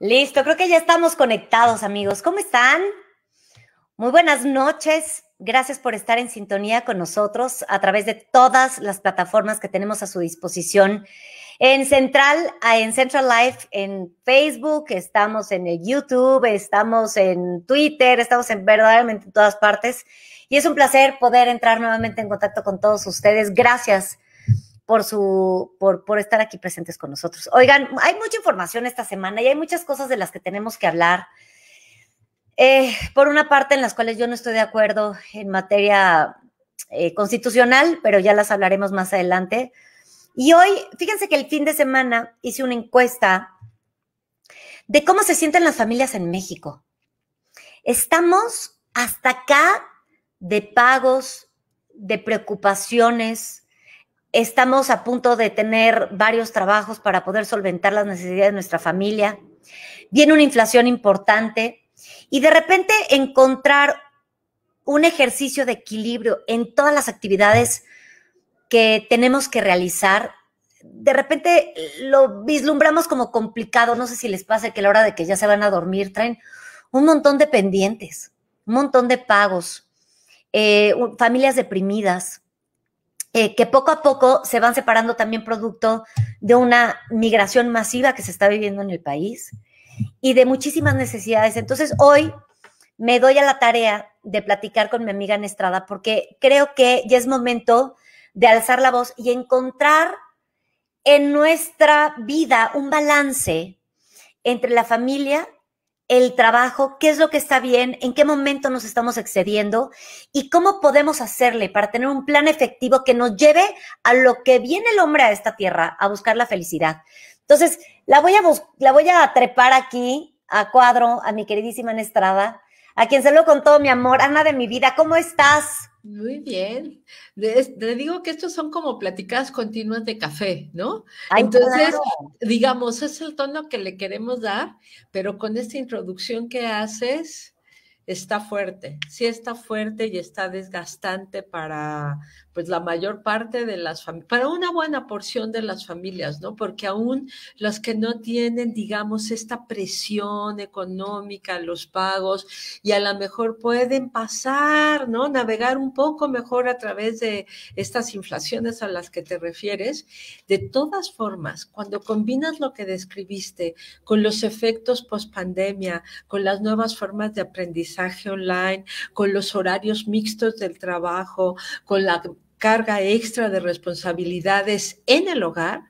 Listo, creo que ya estamos conectados, amigos. ¿Cómo están? Muy buenas noches. Gracias por estar en sintonía con nosotros a través de todas las plataformas que tenemos a su disposición en Central, ah, en Central Life, en Facebook, estamos en YouTube, estamos en Twitter, estamos en verdaderamente en todas partes. Y es un placer poder entrar nuevamente en contacto con todos ustedes. Gracias por su por, estar aquí presentes con nosotros. Oigan, hay mucha información esta semana y hay muchas cosas de las que tenemos que hablar. Eh, por una parte, en las cuales yo no estoy de acuerdo en materia eh, constitucional, pero ya las hablaremos más adelante. Y hoy, fíjense que el fin de semana hice una encuesta de cómo se sienten las familias en México. Estamos hasta acá de pagos, de preocupaciones. Estamos a punto de tener varios trabajos para poder solventar las necesidades de nuestra familia. Viene una inflación importante y de repente encontrar un ejercicio de equilibrio en todas las actividades que tenemos que realizar, de repente lo vislumbramos como complicado. No sé si les pasa que a la hora de que ya se van a dormir traen un montón de pendientes, un montón de pagos, eh, familias deprimidas, eh, que poco a poco se van separando también producto de una migración masiva que se está viviendo en el país y de muchísimas necesidades. Entonces, hoy me doy a la tarea de platicar con mi amiga Nestrada porque creo que ya es momento de alzar la voz y encontrar en nuestra vida un balance entre la familia, el trabajo, qué es lo que está bien, en qué momento nos estamos excediendo y cómo podemos hacerle para tener un plan efectivo que nos lleve a lo que viene el hombre a esta tierra, a buscar la felicidad. Entonces, la voy a, la voy a trepar aquí a cuadro a mi queridísima Estrada, a quien saludo con todo mi amor. Ana de mi vida, ¿cómo estás? Muy bien. Le digo que estos son como platicadas continuas de café, ¿no? Entonces, digamos, es el tono que le queremos dar, pero con esta introducción que haces, está fuerte, sí está fuerte y está desgastante para, pues la mayor parte de las familias, para una buena porción de las familias, ¿no? Porque aún las que no tienen, digamos, esta presión económica, los pagos, y a lo mejor pueden pasar, ¿no? Navegar un poco mejor a través de estas inflaciones a las que te refieres. De todas formas, cuando combinas lo que describiste con los efectos post pandemia, con las nuevas formas de aprendizaje online, con los horarios mixtos del trabajo, con la carga extra de responsabilidades en el hogar,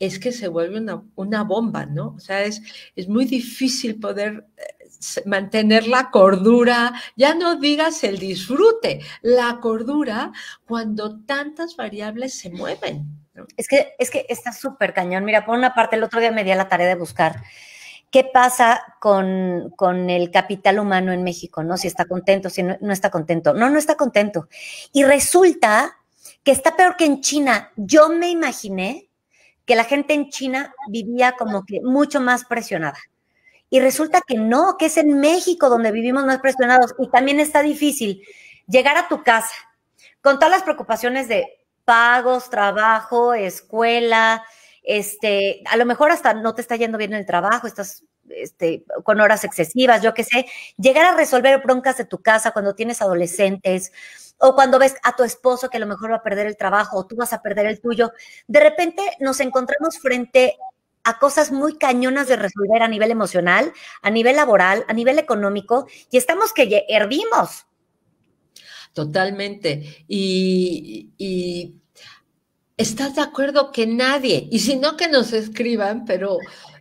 es que se vuelve una, bomba, ¿no? O sea, es, es muy difícil poder eh, mantener la cordura, ya no digas el disfrute, la cordura cuando tantas variables se mueven. Es que, es que está súper cañón. Mira, por una parte, el otro día me di a la tarea de buscar qué pasa con, el capital humano en México, ¿no? Si está contento, si no está contento. No, no está contento. Y resulta que está peor que en China. Yo me imaginé que la gente en China vivía como que mucho más presionada. Y resulta que no, que es en México donde vivimos más presionados y también está difícil llegar a tu casa con todas las preocupaciones de pagos, trabajo, escuela, este, a lo mejor hasta no te está yendo bien el trabajo, estás este, con horas excesivas, yo qué sé, llegar a resolver broncas de tu casa cuando tienes adolescentes o cuando ves a tu esposo que a lo mejor va a perder el trabajo o tú vas a perder el tuyo, de repente nos encontramos frente a cosas muy cañonas de resolver a nivel emocional, a nivel laboral, a nivel económico y estamos que hervimos. Totalmente. y, y ¿Estás de acuerdo que nadie, y si no que nos escriban, pero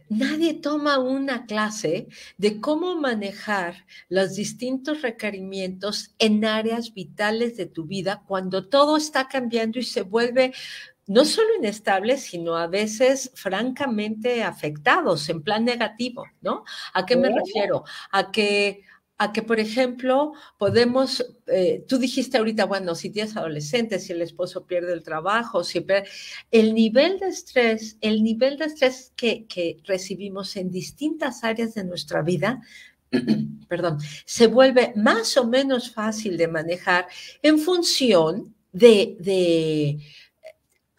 nadie toma una clase de cómo manejar los distintos requerimientos en áreas vitales de tu vida cuando todo está cambiando y se vuelve no solo inestable, sino a veces francamente afectados en plan negativo, ¿no? ¿A qué me refiero? A que a que, por ejemplo, podemos, eh, tú dijiste ahorita, bueno, si tienes adolescentes, si el esposo pierde el trabajo, si el nivel de estrés, el nivel de estrés que, recibimos en distintas áreas de nuestra vida, perdón, se vuelve más o menos fácil de manejar en función de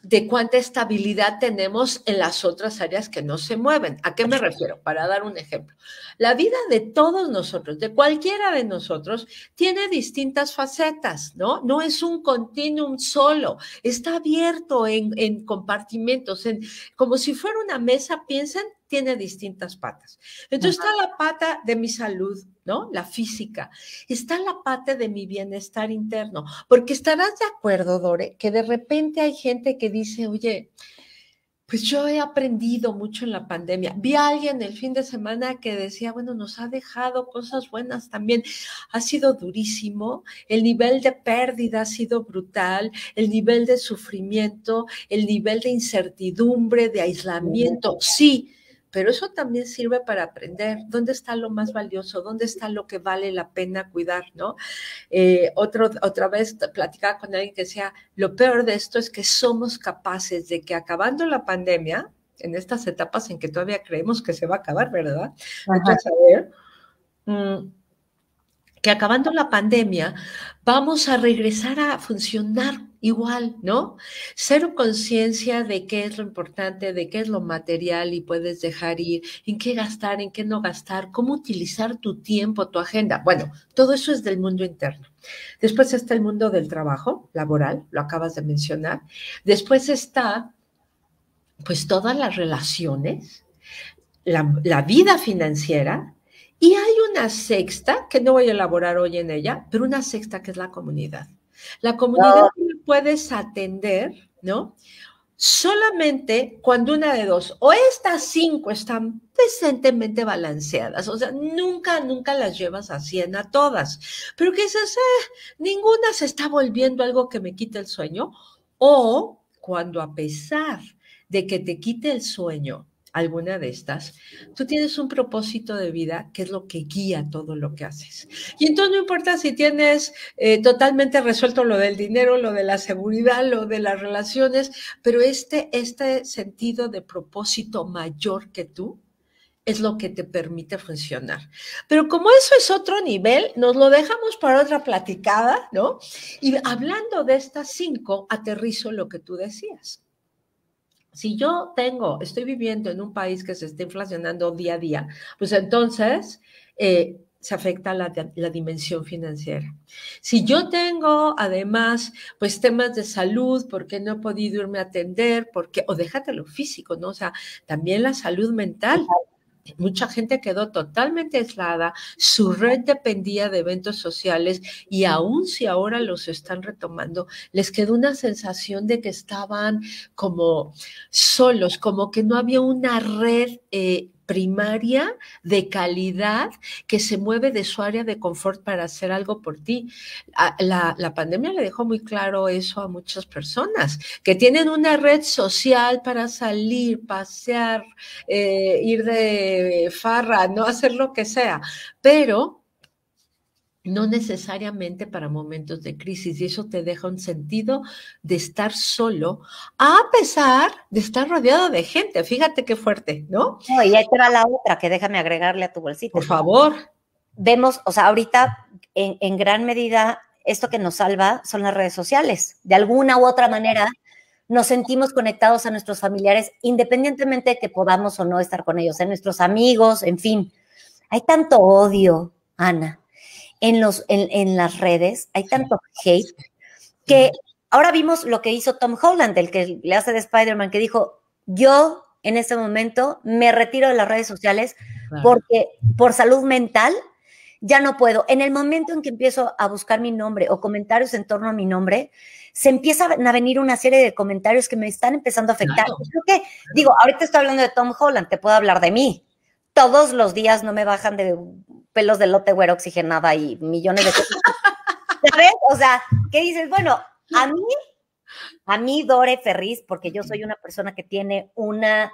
de cuánta estabilidad tenemos en las otras áreas que no se mueven. ¿A qué me refiero? Para dar un ejemplo. La vida de todos nosotros, de cualquiera de nosotros, tiene distintas facetas, ¿no? No es un continuum solo, está abierto en, en compartimentos, en, como si fuera una mesa, piensen tiene distintas patas. Entonces está la pata de mi salud, ¿no? La física. Está la pata de mi bienestar interno. Porque estarás de acuerdo, Dore, que de repente hay gente que dice, oye, pues yo he aprendido mucho en la pandemia. Vi a alguien el fin de semana que decía, bueno, nos ha dejado cosas buenas también. Ha sido durísimo, el nivel de pérdida ha sido brutal, el nivel de sufrimiento, el nivel de incertidumbre, de aislamiento. Sí, pero eso también sirve para aprender dónde está lo más valioso, dónde está lo que vale la pena cuidar, ¿no? Eh, otra vez platicaba con alguien que decía, lo peor de esto es que somos capaces de que acabando la pandemia, en estas etapas en que todavía creemos que se va a acabar, ¿verdad? Mm, que acabando la pandemia vamos a regresar a funcionar igual, ¿no? ser conciencia de qué es lo importante, de qué es lo material y puedes dejar ir, en qué gastar, en qué no gastar, cómo utilizar tu tiempo, tu agenda. Bueno, todo eso es del mundo interno. Después está el mundo del trabajo laboral, lo acabas de mencionar. Después está, pues, todas las relaciones, la vida financiera. Y hay una sexta, que no voy a elaborar hoy en ella, pero una sexta que es la comunidad la comunidad ah. puedes atender, ¿no? Solamente cuando una de dos, o estas cinco están decentemente balanceadas, o sea, nunca, nunca las llevas a 100 a todas, pero que dices, ah, ninguna se está volviendo algo que me quite el sueño, o cuando a pesar de que te quite el sueño, alguna de estas, tú tienes un propósito de vida que es lo que guía todo lo que haces. Y entonces no importa si tienes eh, totalmente resuelto lo del dinero, lo de la seguridad, lo de las relaciones, pero este, este sentido de propósito mayor que tú es lo que te permite funcionar. Pero como eso es otro nivel, nos lo dejamos para otra platicada, ¿no? Y hablando de estas cinco, aterrizo lo que tú decías si yo tengo, estoy viviendo en un país que se está inflacionando día a día, pues entonces eh, se afecta la, dimensión financiera. Si yo tengo además pues temas de salud, porque no he podido irme a atender, porque, o déjate lo físico, ¿no? O sea, también la salud mental. Mucha gente quedó totalmente aislada, su red dependía de eventos sociales y aún si ahora los están retomando, les quedó una sensación de que estaban como solos, como que no había una red eh, primaria de calidad que se mueve de su área de confort para hacer algo por ti. La, pandemia le dejó muy claro eso a muchas personas, que tienen una red social para salir, pasear, eh, ir de farra, no hacer lo que sea, pero no necesariamente para momentos de crisis y eso te deja un sentido de estar solo a pesar de estar rodeado de gente. Fíjate qué fuerte, ¿no? y ahí te va la otra que déjame agregarle a tu bolsita. Por favor. Vemos, o sea, ahorita en, en gran medida esto que nos salva son las redes sociales. De alguna u otra manera nos sentimos conectados a nuestros familiares independientemente de que podamos o no estar con ellos, a nuestros amigos, en fin. Hay tanto odio, Ana, en, los, en, las redes, hay tanto hate que ahora vimos lo que hizo Tom Holland, el que le hace de Spider-Man, que dijo, yo en este momento me retiro de las redes sociales porque por salud mental ya no puedo. En el momento en que empiezo a buscar mi nombre o comentarios en torno a mi nombre, se empiezan a venir una serie de comentarios que me están empezando a afectar. que, digo, ahorita estoy hablando de Tom Holland, te puedo hablar de mí. Todos los días no me bajan de pelos de lote güero oxigenada y millones de ¿Sabes? O sea, ¿qué dices? Bueno, a mí, a mí Dore Ferriz, porque yo soy una persona que tiene una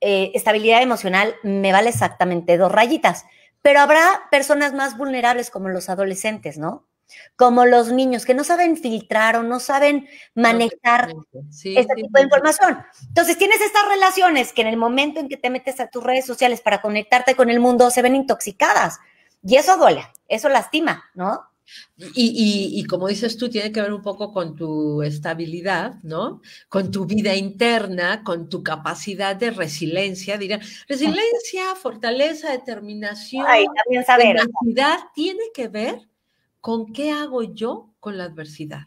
eh, estabilidad emocional, me vale exactamente dos rayitas. Pero habrá personas más vulnerables como los adolescentes, ¿no? como los niños que no saben filtrar o no saben manejar este tipo de información. Entonces tienes estas relaciones que en el momento en que te metes a tus redes sociales para conectarte con el mundo se ven intoxicadas y eso duele, eso lastima, ¿no? Y, y, como dices tú, tiene que ver un poco con tu estabilidad, ¿no? Con tu vida interna, con tu capacidad de resiliencia, diría. resiliencia, fortaleza, determinación, Ay, también saber. tiene que ver con qué hago yo con la adversidad.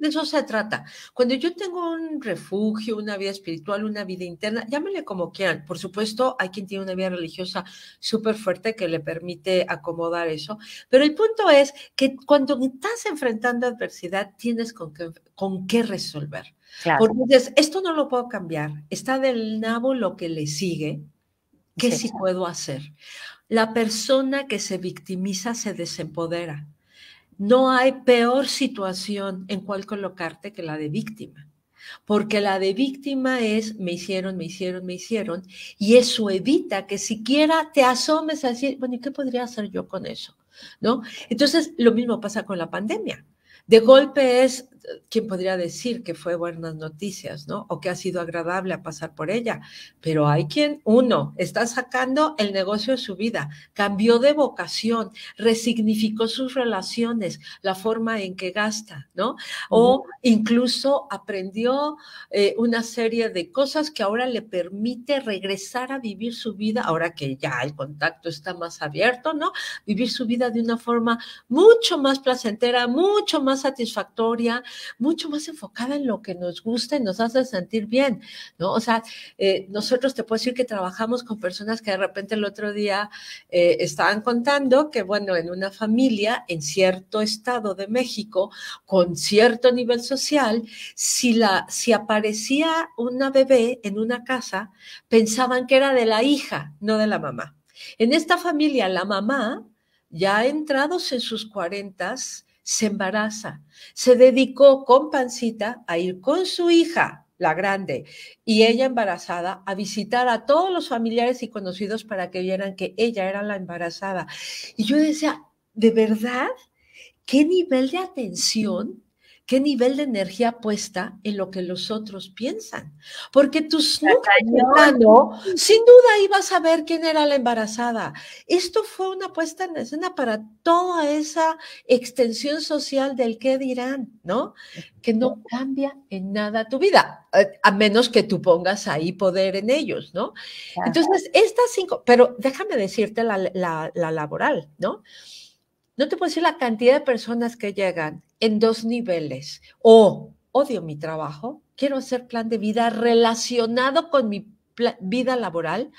De eso se trata. Cuando yo tengo un refugio, una vida espiritual, una vida interna, llámenle como quieran. Por supuesto, hay quien tiene una vida religiosa súper fuerte que le permite acomodar eso. Pero el punto es que cuando estás enfrentando adversidad, tienes con qué, resolver. Porque dices, esto no lo puedo cambiar. Está del nabo lo que le sigue. ¿Qué sí puedo hacer? La persona que se victimiza se desempodera no hay peor situación en cual colocarte que la de víctima, porque la de víctima es me hicieron, me hicieron, me hicieron, y eso evita que siquiera te asomes a decir, bueno, ¿y qué podría hacer yo con eso? ¿No? Entonces, lo mismo pasa con la pandemia. De golpe es ¿quién podría decir que fue buenas noticias, ¿no? O que ha sido agradable a pasar por ella. Pero hay quien, uno, está sacando el negocio de su vida, cambió de vocación, resignificó sus relaciones, la forma en que gasta, ¿no? O incluso aprendió eh, una serie de cosas que ahora le permite regresar a vivir su vida, ahora que ya el contacto está más abierto, ¿no? Vivir su vida de una forma mucho más placentera, mucho más satisfactoria, mucho más enfocada en lo que nos gusta y nos hace sentir bien, ¿no? O sea, eh, nosotros te puedo decir que trabajamos con personas que de repente el otro día eh, estaban contando que, bueno, en una familia, en cierto estado de México, con cierto nivel social, si, la, si aparecía una bebé en una casa, pensaban que era de la hija, no de la mamá. En esta familia, la mamá, ya entrados en sus cuarentas, se embaraza, se dedicó con Pancita a ir con su hija, la grande, y ella embarazada, a visitar a todos los familiares y conocidos para que vieran que ella era la embarazada. Y yo decía, ¿de verdad? ¿Qué nivel de atención qué nivel de energía puesta en lo que los otros piensan. Porque tus... mano sin duda ibas a ver quién era la embarazada. Esto fue una puesta en escena para toda esa extensión social del qué dirán, ¿no? Que no cambia en nada tu vida, eh, a menos que tú pongas ahí poder en ellos, ¿no? Entonces, estas cinco, pero déjame decirte la, la laboral, ¿no? no te puedo decir la cantidad de personas que llegan en dos niveles. O odio mi trabajo, quiero hacer plan de vida relacionado con mi vida laboral,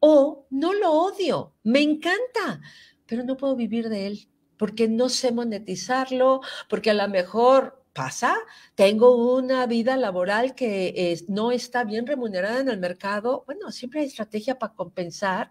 o no lo odio, me encanta, pero no puedo vivir de él porque no sé monetizarlo, porque a lo mejor pasa, tengo una vida laboral que no está bien remunerada en el mercado, bueno, siempre hay estrategia para compensar.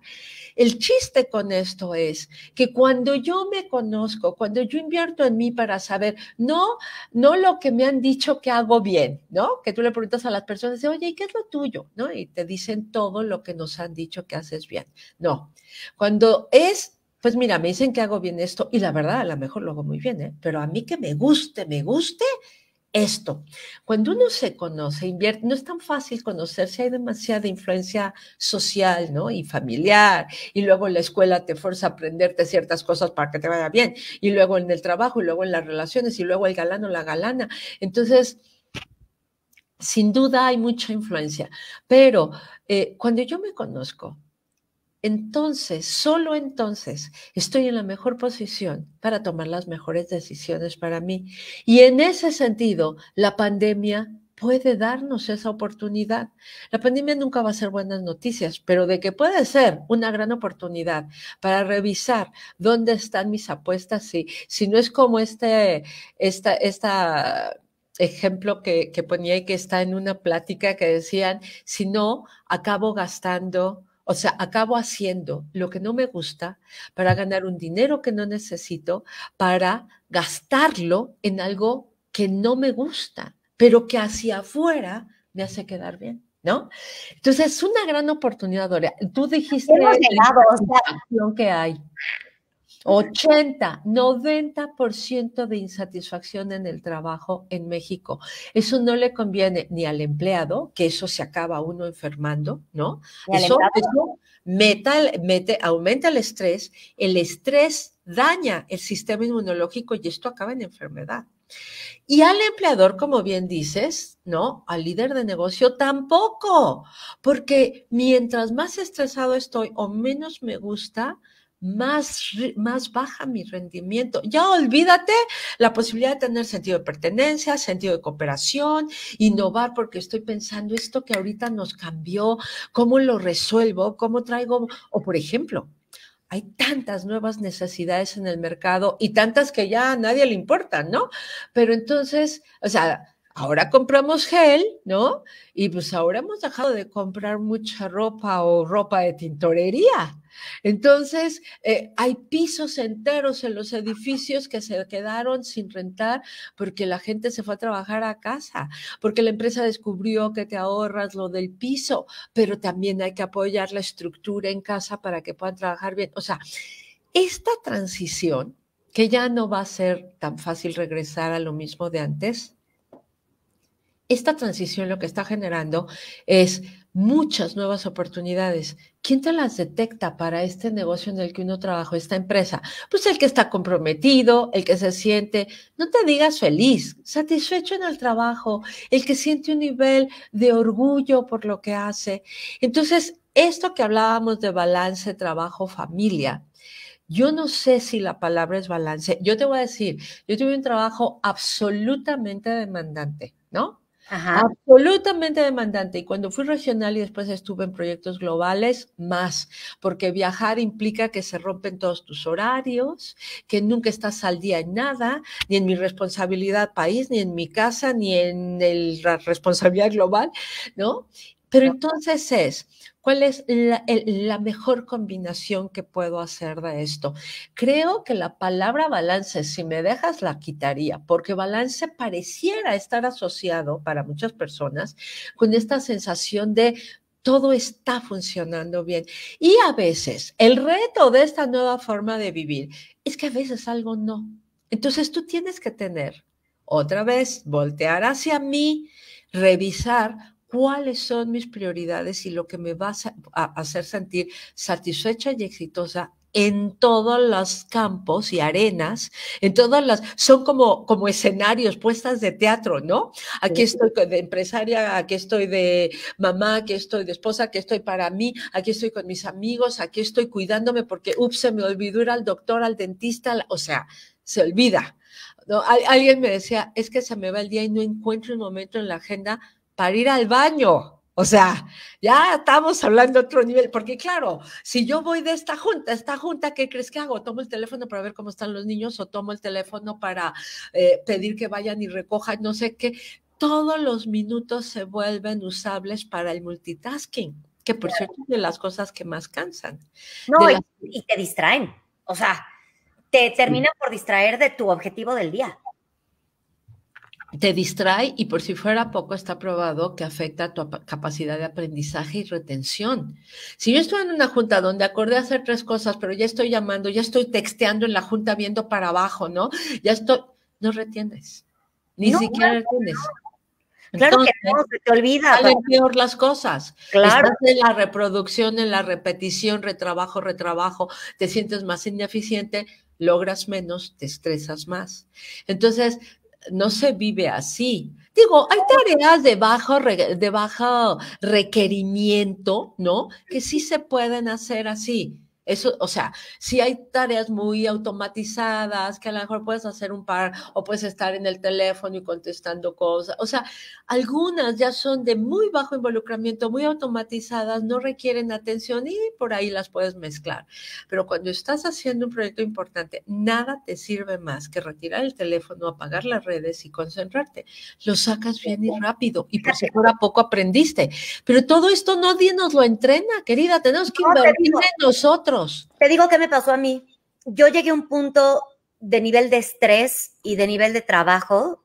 El chiste con esto es que cuando yo me conozco, cuando yo invierto en mí para saber, no, no lo que me han dicho que hago bien, ¿no? Que tú le preguntas a las personas, oye, ¿y qué es lo tuyo? ¿No? Y te dicen todo lo que nos han dicho que haces bien. No, cuando es pues mira, me dicen que hago bien esto y la verdad, a lo mejor lo hago muy bien, ¿eh? pero a mí que me guste, me guste esto. Cuando uno se conoce, invierte, no es tan fácil conocerse, hay demasiada influencia social, ¿no? Y familiar, y luego la escuela te fuerza a aprenderte ciertas cosas para que te vaya bien, y luego en el trabajo, y luego en las relaciones, y luego el galano la galana. Entonces, sin duda hay mucha influencia, pero eh, cuando yo me conozco, entonces, solo entonces, estoy en la mejor posición para tomar las mejores decisiones para mí. Y en ese sentido, la pandemia puede darnos esa oportunidad. La pandemia nunca va a ser buenas noticias, pero de que puede ser una gran oportunidad para revisar dónde están mis apuestas, Si no es como este, esta, ejemplo que, que ponía y que está en una plática que decían, si no, acabo gastando o sea, acabo haciendo lo que no me gusta para ganar un dinero que no necesito, para gastarlo en algo que no me gusta, pero que hacia afuera me hace quedar bien. ¿no? Entonces es una gran oportunidad, Doria. Tú dijiste que hay. 80, 90% de insatisfacción en el trabajo en México. Eso no le conviene ni al empleado, que eso se acaba uno enfermando, ¿no? Eso, mete, aumenta el estrés, el estrés daña el sistema inmunológico y esto acaba en enfermedad. Y al empleador, como bien dices, ¿no? Al líder de negocio tampoco, porque mientras más estresado estoy o menos me gusta, más, más baja mi rendimiento. Ya olvídate la posibilidad de tener sentido de pertenencia, sentido de cooperación, innovar porque estoy pensando esto que ahorita nos cambió, cómo lo resuelvo, cómo traigo, o por ejemplo, hay tantas nuevas necesidades en el mercado y tantas que ya a nadie le importan, ¿no? Pero entonces, o sea, ahora compramos gel, ¿no? Y pues ahora hemos dejado de comprar mucha ropa o ropa de tintorería, entonces, eh, hay pisos enteros en los edificios que se quedaron sin rentar porque la gente se fue a trabajar a casa, porque la empresa descubrió que te ahorras lo del piso, pero también hay que apoyar la estructura en casa para que puedan trabajar bien. O sea, esta transición, que ya no va a ser tan fácil regresar a lo mismo de antes, esta transición lo que está generando es muchas nuevas oportunidades. ¿Quién te las detecta para este negocio en el que uno trabaja, esta empresa? Pues el que está comprometido, el que se siente, no te digas feliz, satisfecho en el trabajo, el que siente un nivel de orgullo por lo que hace. Entonces, esto que hablábamos de balance, trabajo, familia, yo no sé si la palabra es balance. Yo te voy a decir, yo tuve un trabajo absolutamente demandante, ¿no? Absolutamente demandante. Y cuando fui regional y después estuve en proyectos globales, más, porque viajar implica que se rompen todos tus horarios, que nunca estás al día en nada, ni en mi responsabilidad país, ni en mi casa, ni en el, la responsabilidad global, ¿no? Pero entonces es ¿Cuál es la, mejor combinación que puedo hacer de esto? Creo que la palabra balance, si me dejas, la quitaría, porque balance pareciera estar asociado para muchas personas con esta sensación de todo está funcionando bien. Y a veces el reto de esta nueva forma de vivir es que a veces algo no. Entonces tú tienes que tener, otra vez, voltear hacia mí, revisar cuáles son mis prioridades y lo que me va a hacer sentir satisfecha y exitosa en todos los campos y arenas, en todas las, son como, como escenarios, puestas de teatro, ¿no? Aquí estoy de empresaria, aquí estoy de mamá, aquí estoy de esposa, aquí estoy para mí, aquí estoy con mis amigos, aquí estoy cuidándome porque, ups, se me olvidó ir al doctor, al dentista, o sea, se olvida. Alguien me decía, es que se me va el día y no encuentro un momento en la agenda para ir al baño. O sea, ya estamos hablando de otro nivel, porque claro, si yo voy de esta junta, esta junta, ¿qué crees que hago? ¿Tomo el teléfono para ver cómo están los niños o tomo el teléfono para eh, pedir que vayan y recojan, no sé qué? Todos los minutos se vuelven usables para el multitasking, que por cierto es de las cosas que más cansan. No, y te distraen, o sea, te terminan por distraer de tu objetivo del día te distrae y por si fuera poco está probado que afecta a tu capacidad de aprendizaje y retención. Si yo estoy en una junta donde acordé hacer tres cosas, pero ya estoy llamando, ya estoy texteando en la junta viendo para abajo, ¿no? Ya estoy, no retienes, ni siquiera retienes. Claro que no, se te olvida. Salen peor las cosas. Claro. en la reproducción, en la repetición, retrabajo, retrabajo, te sientes más ineficiente, logras menos, te estresas más. Entonces, no se vive así. Digo, hay tareas de bajo, de bajo requerimiento, ¿no? Que sí se pueden hacer así o sea, si hay tareas muy automatizadas que a lo mejor puedes hacer un par o puedes estar en el teléfono y contestando cosas. O sea, algunas ya son de muy bajo involucramiento, muy automatizadas, no requieren atención y por ahí las puedes mezclar. Pero cuando estás haciendo un proyecto importante, nada te sirve más que retirar el teléfono, apagar las redes y concentrarte. Lo sacas bien y rápido y por si fuera poco aprendiste. Pero todo esto nadie nos lo entrena, querida. Tenemos que invertir en nosotros te digo qué me pasó a mí. Yo llegué a un punto de nivel de estrés y de nivel de trabajo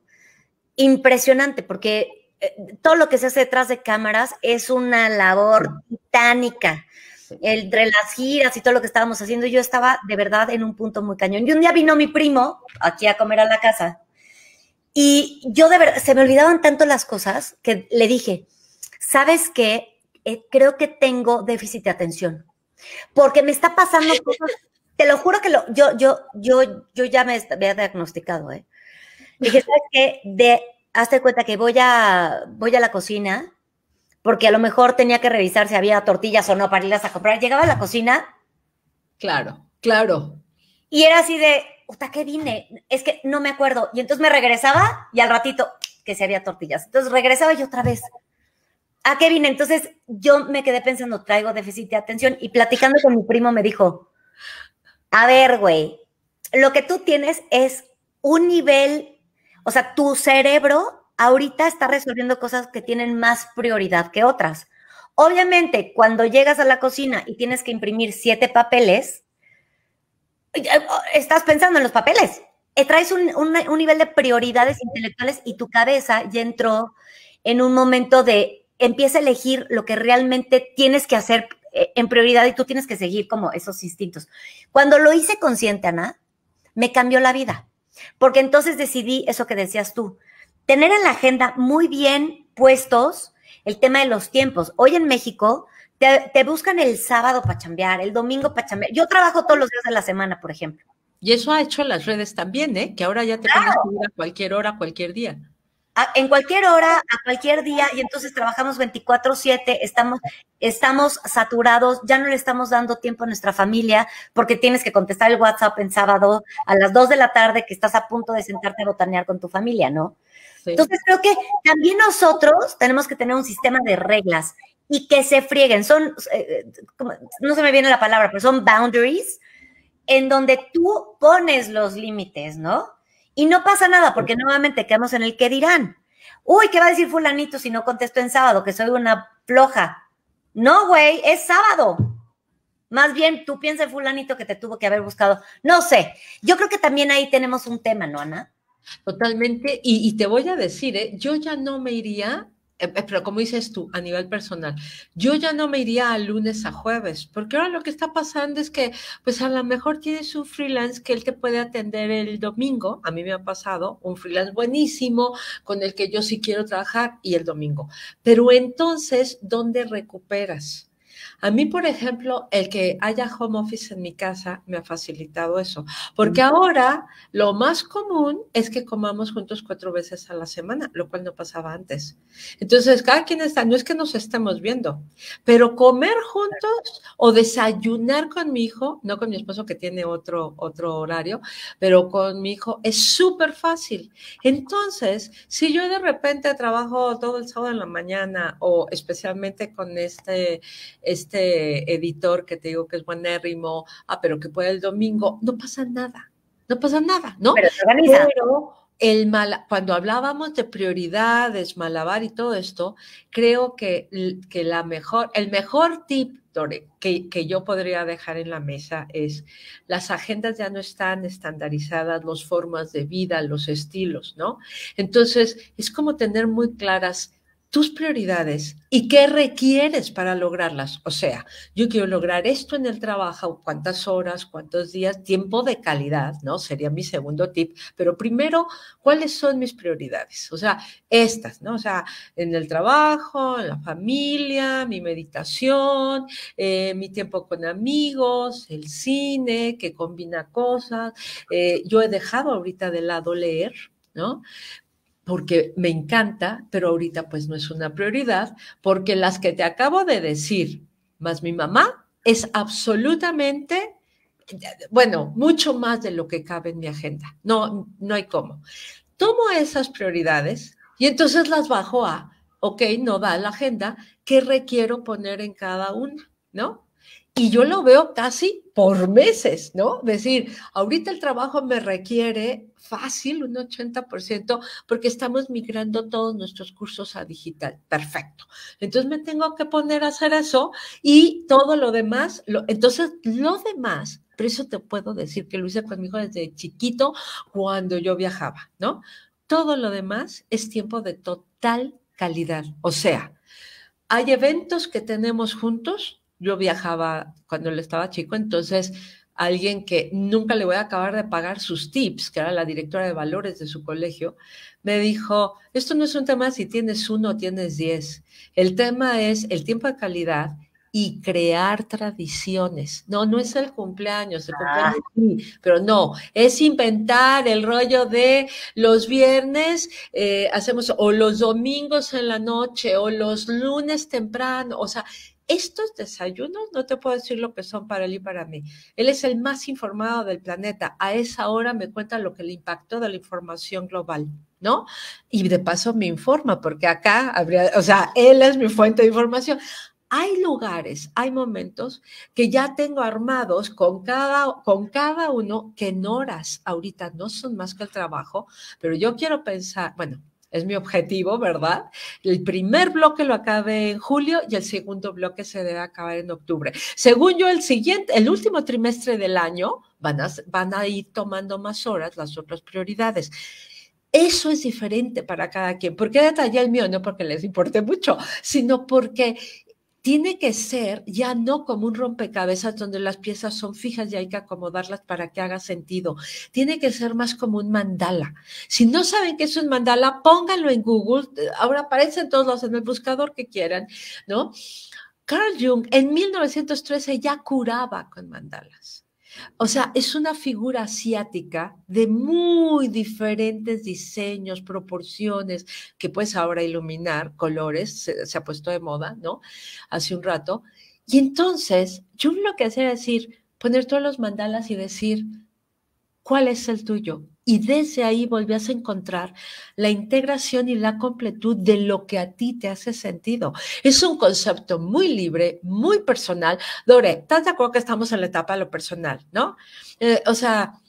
impresionante, porque eh, todo lo que se hace detrás de cámaras es una labor titánica. Entre las giras y todo lo que estábamos haciendo, yo estaba de verdad en un punto muy cañón. Y un día vino mi primo aquí a comer a la casa. Y yo de verdad, se me olvidaban tanto las cosas que le dije, ¿sabes qué? Eh, creo que tengo déficit de atención. Porque me está pasando cosas. Te lo juro que lo, yo, yo, yo, yo ya me había diagnosticado, ¿eh? Dije, ¿sabes qué? De, hazte cuenta que voy a, voy a la cocina, porque a lo mejor tenía que revisar si había tortillas o no para irlas a comprar. Llegaba a la cocina. Claro, claro. Y era así de, puta, qué vine? Es que no me acuerdo. Y entonces me regresaba y al ratito que se había tortillas. Entonces regresaba yo otra vez. ¿a ah, qué Entonces yo me quedé pensando, traigo déficit de atención y platicando con mi primo me dijo, a ver, güey, lo que tú tienes es un nivel, o sea, tu cerebro ahorita está resolviendo cosas que tienen más prioridad que otras. Obviamente, cuando llegas a la cocina y tienes que imprimir siete papeles, estás pensando en los papeles. Eh, traes un, un nivel de prioridades intelectuales y tu cabeza ya entró en un momento de empieza a elegir lo que realmente tienes que hacer eh, en prioridad y tú tienes que seguir como esos instintos. Cuando lo hice consciente, Ana, me cambió la vida, porque entonces decidí eso que decías tú, tener en la agenda muy bien puestos el tema de los tiempos. Hoy en México te, buscan el sábado para chambear, el domingo para chambear. Yo trabajo todos los días de la semana, por ejemplo. Y eso ha hecho las redes también, ¿eh? Que ahora ya te pones puedes a cualquier hora, cualquier día en cualquier hora, a cualquier día, y entonces trabajamos 24/7, estamos, estamos saturados, ya no le estamos dando tiempo a nuestra familia porque tienes que contestar el WhatsApp en sábado a las 2 de la tarde que estás a punto de sentarte a botanear con tu familia, ¿no? Entonces creo que también nosotros tenemos que tener un sistema de reglas y que se frieguen, son, eh, no se me viene la palabra, pero son boundaries en donde tú pones los límites, ¿no? Y no pasa nada, porque nuevamente quedamos en el que dirán. Uy, ¿qué va a decir fulanito si no contesto en sábado, que soy una floja? No, güey, es sábado. Más bien, tú piensa fulanito que te tuvo que haber buscado. No sé, yo creo que también ahí tenemos un tema, ¿no, Ana? Totalmente, y, te voy a decir, ¿eh? yo ya no me iría eh, eh, pero como dices tú, a nivel personal, yo ya no me iría a lunes a jueves, porque ahora lo que está pasando es que, pues a lo mejor tienes un freelance que él te puede atender el domingo, a mí me ha pasado, un freelance buenísimo con el que yo sí quiero trabajar y el domingo, pero entonces, ¿dónde recuperas? A mí, por ejemplo, el que haya home office en mi casa me ha facilitado eso, porque ahora lo más común es que comamos juntos cuatro veces a la semana, lo cual no pasaba antes. Entonces, cada quien está, no es que nos estemos viendo, pero comer juntos o desayunar con mi hijo, no con mi esposo que tiene otro, otro horario, pero con mi hijo es súper fácil. Entonces, si yo de repente trabajo todo el sábado en la mañana o especialmente con este, este este editor que te digo que es buenérrimo, ah, pero que puede el domingo, no pasa nada, no pasa nada, ¿no? Pero, el cuando hablábamos de prioridades, malabar y todo esto, creo que, la mejor, el mejor tip que, que, yo podría dejar en la mesa es las agendas ya no están estandarizadas, las formas de vida, los estilos, ¿no? Entonces, es como tener muy claras tus prioridades y qué requieres para lograrlas. O sea, yo quiero lograr esto en el trabajo, cuántas horas, cuántos días, tiempo de calidad, ¿no? Sería mi segundo tip. Pero primero, ¿cuáles son mis prioridades? O sea, estas, ¿no? O sea, en el trabajo, en la familia, mi meditación, eh, mi tiempo con amigos, el cine, que combina cosas. Eh, yo he dejado ahorita de lado leer, ¿no? porque me encanta, pero ahorita pues no es una prioridad, porque las que te acabo de decir, más mi mamá, es absolutamente, bueno, mucho más de lo que cabe en mi agenda. No, no hay cómo. Tomo esas prioridades y entonces las bajo a, ok, no da la agenda, ¿qué requiero poner en cada una? ¿No? Y yo lo veo casi por meses, ¿no? decir, ahorita el trabajo me requiere fácil un 80% porque estamos migrando todos nuestros cursos a digital. Perfecto. Entonces me tengo que poner a hacer eso y todo lo demás, entonces lo demás, por eso te puedo decir que lo hice conmigo desde chiquito cuando yo viajaba, ¿no? Todo lo demás es tiempo de total calidad. O sea, hay eventos que tenemos juntos yo viajaba cuando él estaba chico, entonces alguien que nunca le voy a acabar de pagar sus tips, que era la directora de valores de su colegio, me dijo, esto no es un tema si tienes uno o tienes diez, el tema es el tiempo de calidad y crear tradiciones. No, no es el cumpleaños, ah. pero no, es inventar el rollo de los viernes eh, hacemos o los domingos en la noche o los lunes temprano, o sea, estos desayunos, no te puedo decir lo que son para él y para mí. Él es el más informado del planeta. A esa hora me cuenta lo que le impactó de la información global. ¿No? Y de paso me informa, porque acá habría, o sea, él es mi fuente de información hay lugares, hay momentos que ya tengo armados con cada, con cada uno que en horas ahorita no son más que el trabajo, pero yo quiero pensar, bueno, es mi objetivo, ¿verdad? El primer bloque lo acabe en julio y el segundo bloque se debe acabar en octubre. Según yo, el siguiente, el último trimestre del año van a, van a ir tomando más horas las otras prioridades. Eso es diferente para cada quien. ¿Por qué detallé el mío? No porque les importe mucho, sino porque tiene que ser ya no como un rompecabezas donde las piezas son fijas y hay que acomodarlas para que haga sentido. Tiene que ser más como un mandala. Si no saben qué es un mandala, pónganlo en Google. Ahora aparecen todos los en el buscador que quieran, ¿no? Carl Jung en 1913 ya curaba con mandalas. O sea, es una figura asiática de muy diferentes diseños, proporciones, que puedes ahora iluminar, colores, se, ha puesto de moda, ¿no? Hace un rato. Y entonces, yo lo que hacía era decir, poner todos los mandalas y decir, ¿cuál es el tuyo? Y desde ahí volvías a encontrar la integración y la completud de lo que a ti te hace sentido. Es un concepto muy libre, muy personal. Dore, ¿estás de acuerdo que estamos en la etapa de lo personal, no? Eh, o sea,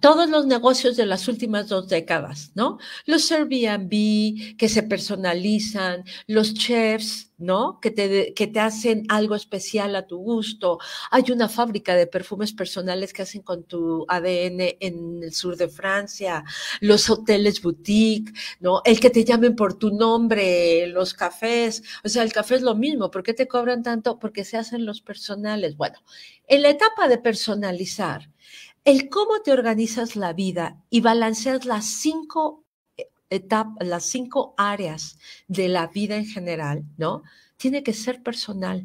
todos los negocios de las últimas dos décadas, ¿no? Los Airbnb que se personalizan, los chefs, ¿no? Que te, que te hacen algo especial a tu gusto. Hay una fábrica de perfumes personales que hacen con tu ADN en el sur de Francia, los hoteles boutique, ¿no? El que te llamen por tu nombre, los cafés. O sea, el café es lo mismo. ¿Por qué te cobran tanto? Porque se hacen los personales. Bueno, en la etapa de personalizar, el cómo te organizas la vida y balanceas las cinco eh, etapas, las cinco áreas de la vida en general, ¿no? Tiene que ser personal.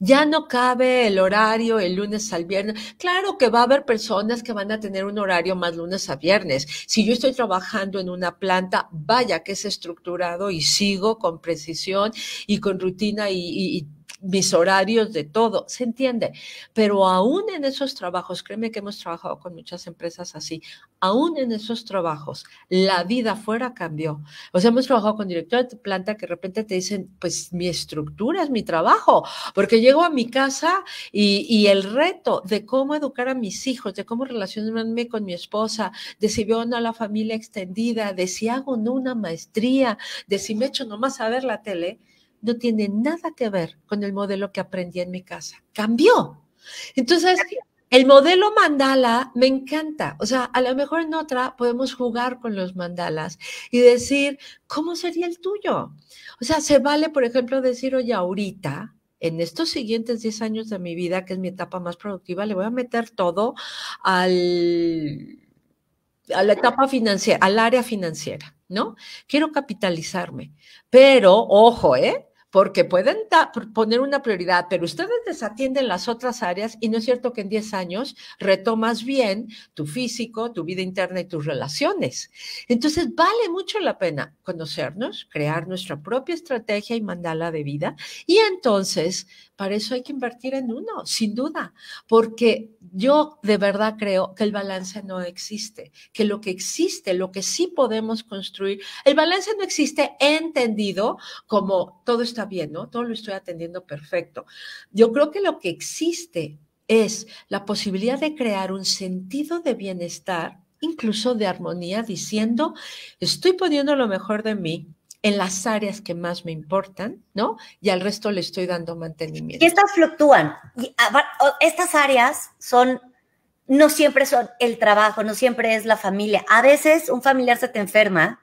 Ya no cabe el horario el lunes al viernes. Claro que va a haber personas que van a tener un horario más lunes a viernes. Si yo estoy trabajando en una planta, vaya que es estructurado y sigo con precisión y con rutina y mis horarios, de todo, se entiende. Pero aún en esos trabajos, créeme que hemos trabajado con muchas empresas así, aún en esos trabajos, la vida fuera cambió. O sea, hemos trabajado con directores de planta que de repente te dicen, pues mi estructura es mi trabajo, porque llego a mi casa y, el reto de cómo educar a mis hijos, de cómo relacionarme con mi esposa, de si veo o no a la familia extendida, de si hago o no una maestría, de si me echo nomás a ver la tele, no tiene nada que ver con el modelo que aprendí en mi casa. Cambió. Entonces, el modelo mandala me encanta. O sea, a lo mejor en otra podemos jugar con los mandalas y decir, ¿cómo sería el tuyo? O sea, se vale, por ejemplo, decir, oye, ahorita, en estos siguientes 10 años de mi vida, que es mi etapa más productiva, le voy a meter todo al, a etapa financiera, al área financiera, ¿no? Quiero capitalizarme. Pero, ojo, ¿eh? porque pueden poner una prioridad, pero ustedes desatienden las otras áreas y no es cierto que en 10 años retomas bien tu físico, tu vida interna y tus relaciones. Entonces vale mucho la pena conocernos, crear nuestra propia estrategia y mandala de vida y entonces para eso hay que invertir en uno, sin duda, porque yo de verdad creo que el balance no existe, que lo que existe, lo que sí podemos construir, el balance no existe entendido como todo está bien, ¿no? Todo lo estoy atendiendo perfecto. Yo creo que lo que existe es la posibilidad de crear un sentido de bienestar, incluso de armonía, diciendo, estoy poniendo lo mejor de mí, en las áreas que más me importan, ¿no? Y al resto le estoy dando mantenimiento. Y estas fluctúan. Y ah, estas áreas son, no siempre son el trabajo, no siempre es la familia. A veces un familiar se te enferma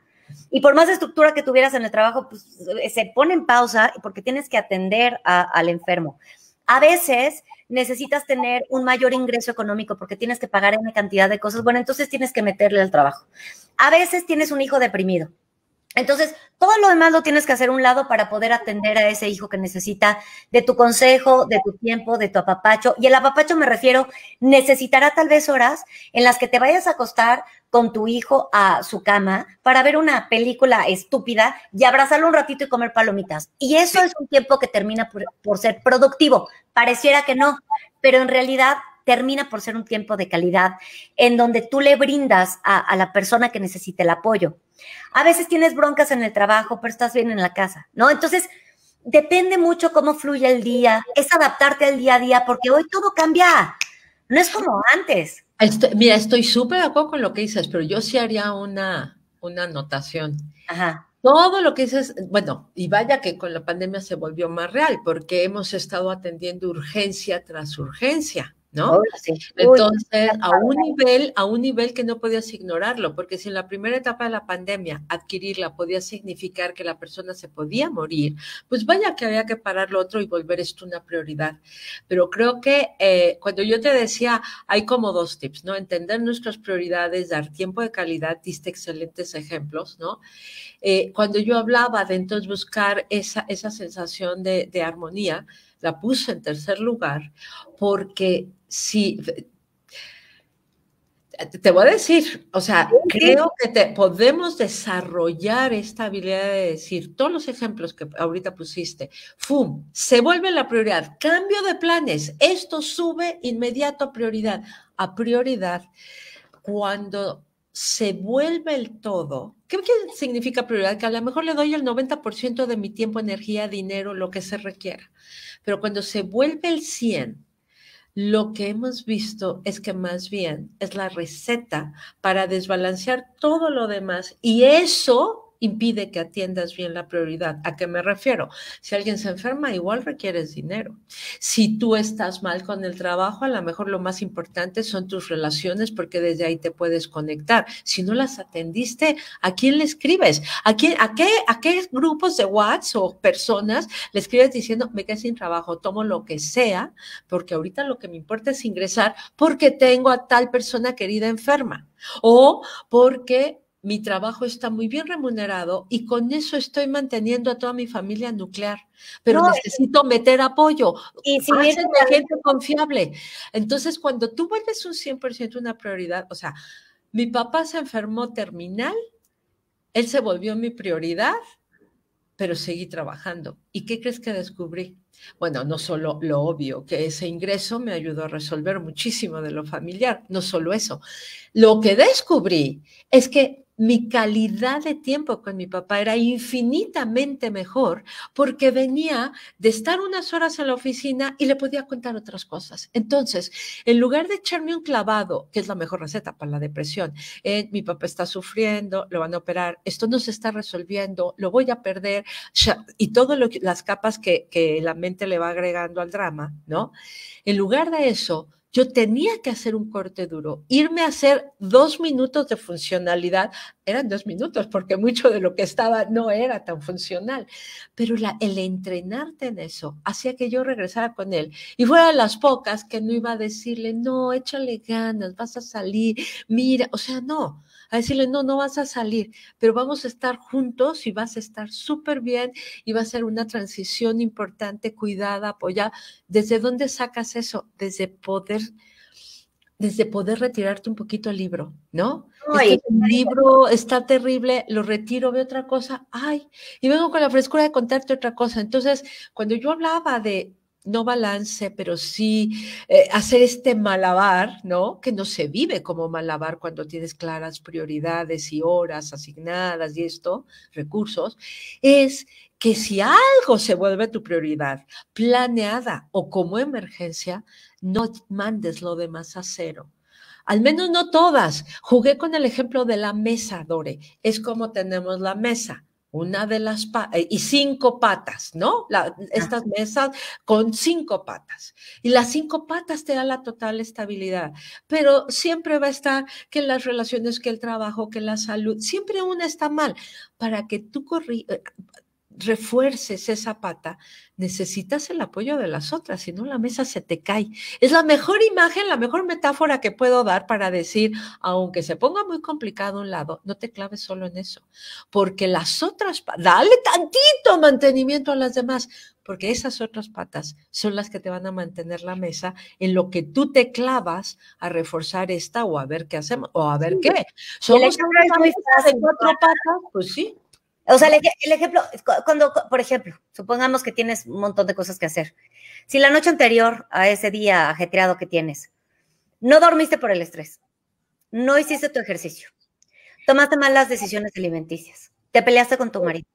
y por más estructura que tuvieras en el trabajo, pues, eh, se pone en pausa porque tienes que atender al enfermo. A veces necesitas tener un mayor ingreso económico porque tienes que pagar una cantidad de cosas. Bueno, entonces tienes que meterle al trabajo. A veces tienes un hijo deprimido entonces, todo lo demás lo tienes que hacer a un lado para poder atender a ese hijo que necesita de tu consejo, de tu tiempo, de tu apapacho. Y el apapacho me refiero, necesitará tal vez horas en las que te vayas a acostar con tu hijo a su cama para ver una película estúpida y abrazarlo un ratito y comer palomitas. Y eso es un tiempo que termina por, ser productivo. Pareciera que no, pero en realidad termina por ser un tiempo de calidad en donde tú le brindas a, a la persona que necesita el apoyo. A veces tienes broncas en el trabajo, pero estás bien en la casa, ¿no? Entonces, depende mucho cómo fluye el día, es adaptarte al día a día, porque hoy todo cambia, no es como antes. mira, estoy súper de acuerdo con lo que dices, pero yo sí haría una, una anotación. Ajá. Todo lo que dices, bueno, y vaya que con la pandemia se volvió más real, porque hemos estado atendiendo urgencia tras urgencia. ¿no? Entonces, a un nivel, a un nivel que no podías ignorarlo, porque si en la primera etapa de la pandemia adquirirla podía significar que la persona se podía morir, pues vaya que había que parar lo otro y volver esto una prioridad. Pero creo que eh, cuando yo te decía, hay como dos tips, ¿no? Entender nuestras prioridades, dar tiempo de calidad, diste excelentes ejemplos, ¿no? Eh, cuando yo hablaba de entonces buscar esa, esa sensación de, de armonía, la puse en tercer lugar porque Sí, te voy a decir, o sea, creo que te, podemos desarrollar esta habilidad de decir todos los ejemplos que ahorita pusiste. ¡Fum! Se vuelve la prioridad. Cambio de planes. Esto sube inmediato a prioridad. A prioridad. Cuando se vuelve el todo, ¿qué, qué significa prioridad? Que a lo mejor le doy el 90% de mi tiempo, energía, dinero, lo que se requiera. Pero cuando se vuelve el 100%, lo que hemos visto es que más bien es la receta para desbalancear todo lo demás y eso impide que atiendas bien la prioridad. ¿A qué me refiero? Si alguien se enferma, igual requieres dinero. Si tú estás mal con el trabajo, a lo mejor lo más importante son tus relaciones porque desde ahí te puedes conectar. Si no las atendiste, ¿a quién le escribes? ¿A, quién, a, qué, a qué grupos de WhatsApp o personas le escribes diciendo, me quedé sin trabajo, tomo lo que sea, porque ahorita lo que me importa es ingresar porque tengo a tal persona querida enferma o porque mi trabajo está muy bien remunerado y con eso estoy manteniendo a toda mi familia nuclear, pero necesito meter apoyo. Y si gente confiable. Entonces, cuando tú vuelves un 100% una prioridad, o sea, mi papá se enfermó terminal, él se volvió mi prioridad, pero seguí trabajando. ¿Y qué crees que descubrí? Bueno, no solo lo obvio, que ese ingreso me ayudó a resolver muchísimo de lo familiar, no solo eso. Lo que descubrí es que mi calidad de tiempo con mi papá era infinitamente mejor porque venía de estar unas horas en la oficina y le podía contar otras cosas. Entonces, en lugar de echarme un clavado, que es la mejor receta para la depresión, eh, mi papá está sufriendo, lo van a operar, esto no se está resolviendo, lo voy a perder, y todas las capas que la mente le va agregando al drama, ¿no? En lugar de eso, yo tenía que hacer un corte duro, irme a hacer dos minutos de funcionalidad, eran dos minutos porque mucho de lo que estaba no era tan funcional, pero el entrenarte en eso hacía que yo regresara con él y fuera de las pocas que no iba a decirle, no, échale ganas, vas a salir, mira, o sea, no, a decirle, no, no vas a salir, pero vamos a estar juntos y vas a estar súper bien y va a ser una transición importante, cuidada, apoyada. ¿Desde dónde sacas eso? Desde poder desde poder retirarte un poquito el libro, ¿no? Este un libro está terrible, lo retiro, veo otra cosa, ay, y vengo con la frescura de contarte otra cosa. Entonces, cuando yo hablaba de no balance, pero sí eh, hacer este malabar, ¿no? Que no se vive como malabar cuando tienes claras prioridades y horas asignadas y esto, recursos, es que si algo se vuelve tu prioridad planeada o como emergencia, no mandes lo demás a cero. Al menos no todas. Jugué con el ejemplo de la mesa, Dore. Es como tenemos la mesa una de las eh, y cinco patas, ¿no? estas mesas con cinco patas. Y las cinco patas te dan la total estabilidad, pero siempre va a estar que las relaciones, que el trabajo, que la salud, siempre una está mal. Para que tú corri eh, refuerces esa pata, necesitas el apoyo de las otras, si no la mesa se te cae. Es la mejor imagen, la mejor metáfora que puedo dar para decir, aunque se ponga muy complicado un lado, no te claves solo en eso, porque las otras, dale tantito mantenimiento a las demás, porque esas otras patas son las que te van a mantener la mesa en lo que tú te clavas a reforzar esta o a ver qué hacemos o a ver qué. Somos una mesa cuatro patas, pues sí, o sea, el, ejemplo, cuando, por ejemplo, supongamos que tienes un montón de cosas que hacer. Si la noche anterior a ese día ajetreado que tienes, no dormiste por el estrés, no hiciste tu ejercicio, tomaste malas decisiones alimenticias, te peleaste con tu marido.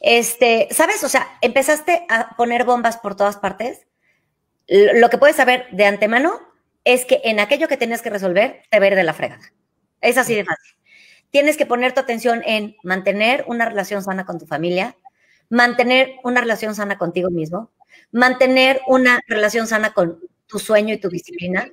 Este, ¿sabes? O sea, empezaste a poner bombas por todas partes. Lo que puedes saber de antemano es que en aquello que tienes que resolver, te ver de la fregada. Es así de fácil tienes que poner tu atención en mantener una relación sana con tu familia, mantener una relación sana contigo mismo, mantener una relación sana con tu sueño y tu disciplina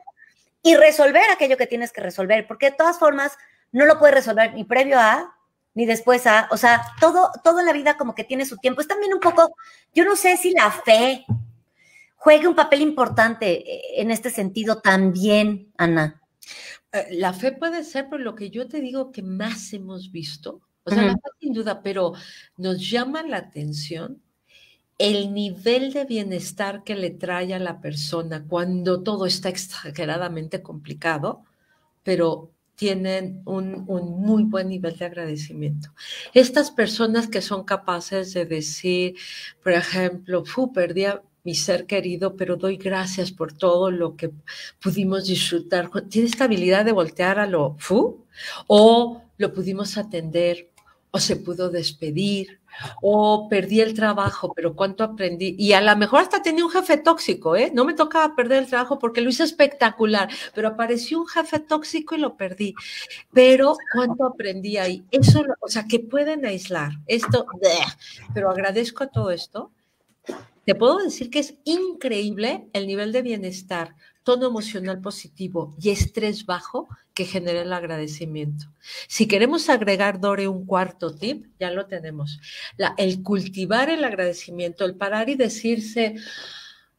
y resolver aquello que tienes que resolver, porque de todas formas no lo puedes resolver ni previo a ni después a, o sea, todo todo la vida como que tiene su tiempo. Es también un poco, yo no sé si la fe juegue un papel importante eh, en este sentido también, Ana. Eh, la fe puede ser, por lo que yo te digo que más hemos visto, o sea, sin duda, pero nos llama la atención el nivel de bienestar que le trae a la persona cuando todo está exageradamente complicado, pero tienen un, muy buen nivel de agradecimiento. Estas personas que son capaces de decir, por ejemplo, Fu, perdí, mi ser querido, pero doy gracias por todo lo que pudimos disfrutar. Tiene esta habilidad de voltear a lo fu, o lo pudimos atender, o se pudo despedir, o perdí el trabajo, pero cuánto aprendí. Y a lo mejor hasta tenía un jefe tóxico, ¿eh? No me tocaba perder el trabajo porque lo hice espectacular, pero apareció un jefe tóxico y lo perdí. Pero cuánto aprendí ahí. Eso, o sea, que pueden aislar esto, pero agradezco todo esto te puedo decir que es increíble el nivel de bienestar, tono emocional positivo y estrés bajo que genera el agradecimiento. Si queremos agregar, Dore, un cuarto tip, ya lo tenemos. el cultivar el agradecimiento, el parar y decirse,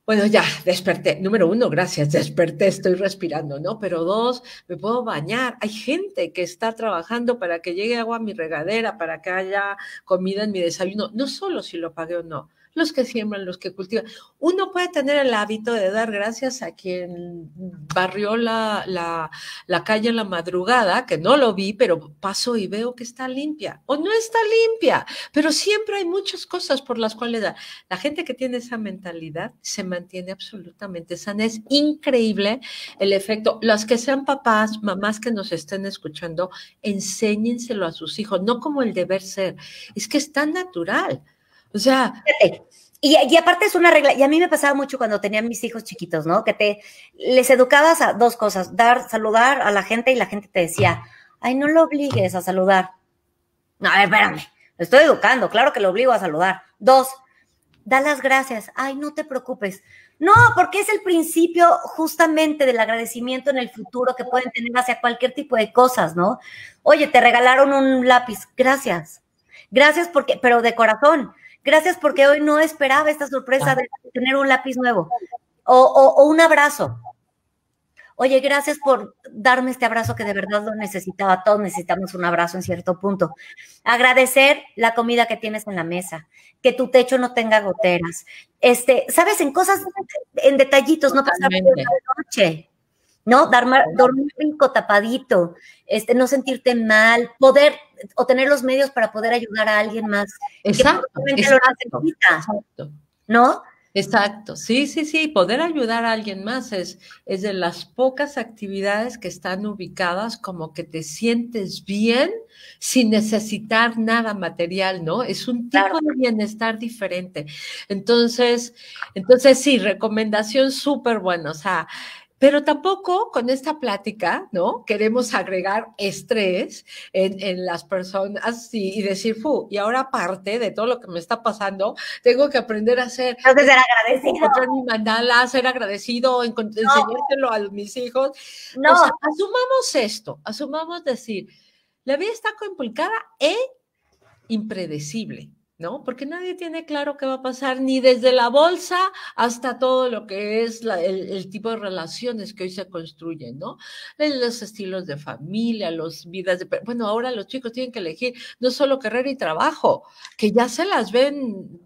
bueno, ya, desperté. Número uno, gracias, desperté, estoy respirando, ¿no? Pero dos, me puedo bañar. Hay gente que está trabajando para que llegue agua a mi regadera, para que haya comida en mi desayuno, no solo si lo pagué o no los que siembran, los que cultivan. Uno puede tener el hábito de dar gracias a quien barrió la, la, calle en la madrugada, que no lo vi, pero paso y veo que está limpia o no está limpia, pero siempre hay muchas cosas por las cuales da. la gente que tiene esa mentalidad se mantiene absolutamente sana. Es increíble el efecto. Las que sean papás, mamás que nos estén escuchando, enséñenselo a sus hijos, no como el deber ser. Es que es tan natural. O sea. Y, aparte es una regla, y a mí me pasaba mucho cuando tenía mis hijos chiquitos, ¿no? Que te les educabas a dos cosas, dar, saludar a la gente y la gente te decía, ay, no lo obligues a saludar. No, a ver, espérame, estoy educando, claro que lo obligo a saludar. Dos, da las gracias, ay, no te preocupes. No, porque es el principio justamente del agradecimiento en el futuro que pueden tener hacia cualquier tipo de cosas, ¿no? Oye, te regalaron un lápiz, gracias. Gracias porque, pero de corazón, Gracias porque hoy no esperaba esta sorpresa de tener un lápiz nuevo o, un abrazo. Oye, gracias por darme este abrazo que de verdad lo necesitaba. Todos necesitamos un abrazo en cierto punto. Agradecer la comida que tienes en la mesa, que tu techo no tenga goteras. Este, sabes, en cosas, en detallitos, no pasar la noche. ¿no? dormir rico, tapadito, este, no sentirte mal, poder o tener los medios para poder ayudar a alguien más. Exacto. exacto, ¿No? Exacto, sí, sí, sí, poder ayudar a alguien más es, es de las pocas actividades que están ubicadas como que te sientes bien sin necesitar nada material, ¿no? Es un tipo de bienestar diferente. Entonces, entonces sí, recomendación súper buena, o sea, pero tampoco con esta plática, ¿no? Queremos agregar estrés en, las personas y, decir, fu, y ahora aparte de todo lo que me está pasando, tengo que aprender a ser... Entonces ser agradecido. Encontrar mi mandala, ser agradecido, enseñárselo a mis hijos. No. O sea, asumamos esto, asumamos decir, la vida está complicada e impredecible. ¿no? Porque nadie tiene claro qué va a pasar, ni desde la bolsa hasta todo lo que es el, tipo de relaciones que hoy se construyen, ¿no? Los estilos de familia, las vidas de... Bueno, ahora los chicos tienen que elegir no solo carrera y trabajo, que ya se las ven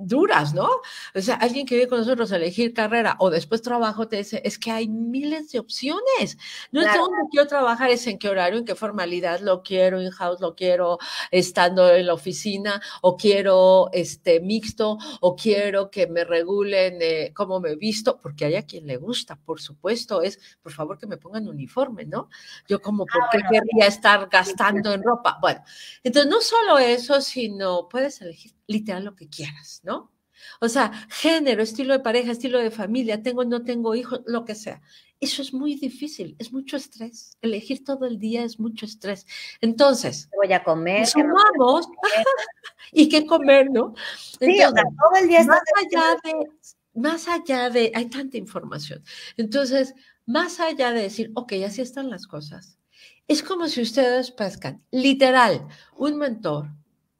duras, ¿no? O sea, alguien que viene con nosotros a elegir carrera o después trabajo te dice, es que hay miles de opciones. No es dónde quiero trabajar, es en qué horario, en qué formalidad lo quiero, in-house lo quiero estando en la oficina, o quiero este mixto, o quiero que me regulen eh, cómo me visto, porque hay a quien le gusta, por supuesto, es por favor que me pongan uniforme, ¿no? Yo como, ah, ¿por qué estar gastando en ropa? Bueno, entonces no solo eso, sino puedes elegir literal lo que quieras, ¿no? O sea, género, estilo de pareja, estilo de familia, tengo o no tengo hijos, lo que sea. Eso es muy difícil, es mucho estrés. Elegir todo el día es mucho estrés. Entonces, voy a comer. Sumamos y qué comer, ¿no? sí, o sea, todo el día más allá de, más allá de, hay tanta información. Entonces, más allá de decir, ok, así están las cosas, es como si ustedes pescan, literal, un mentor,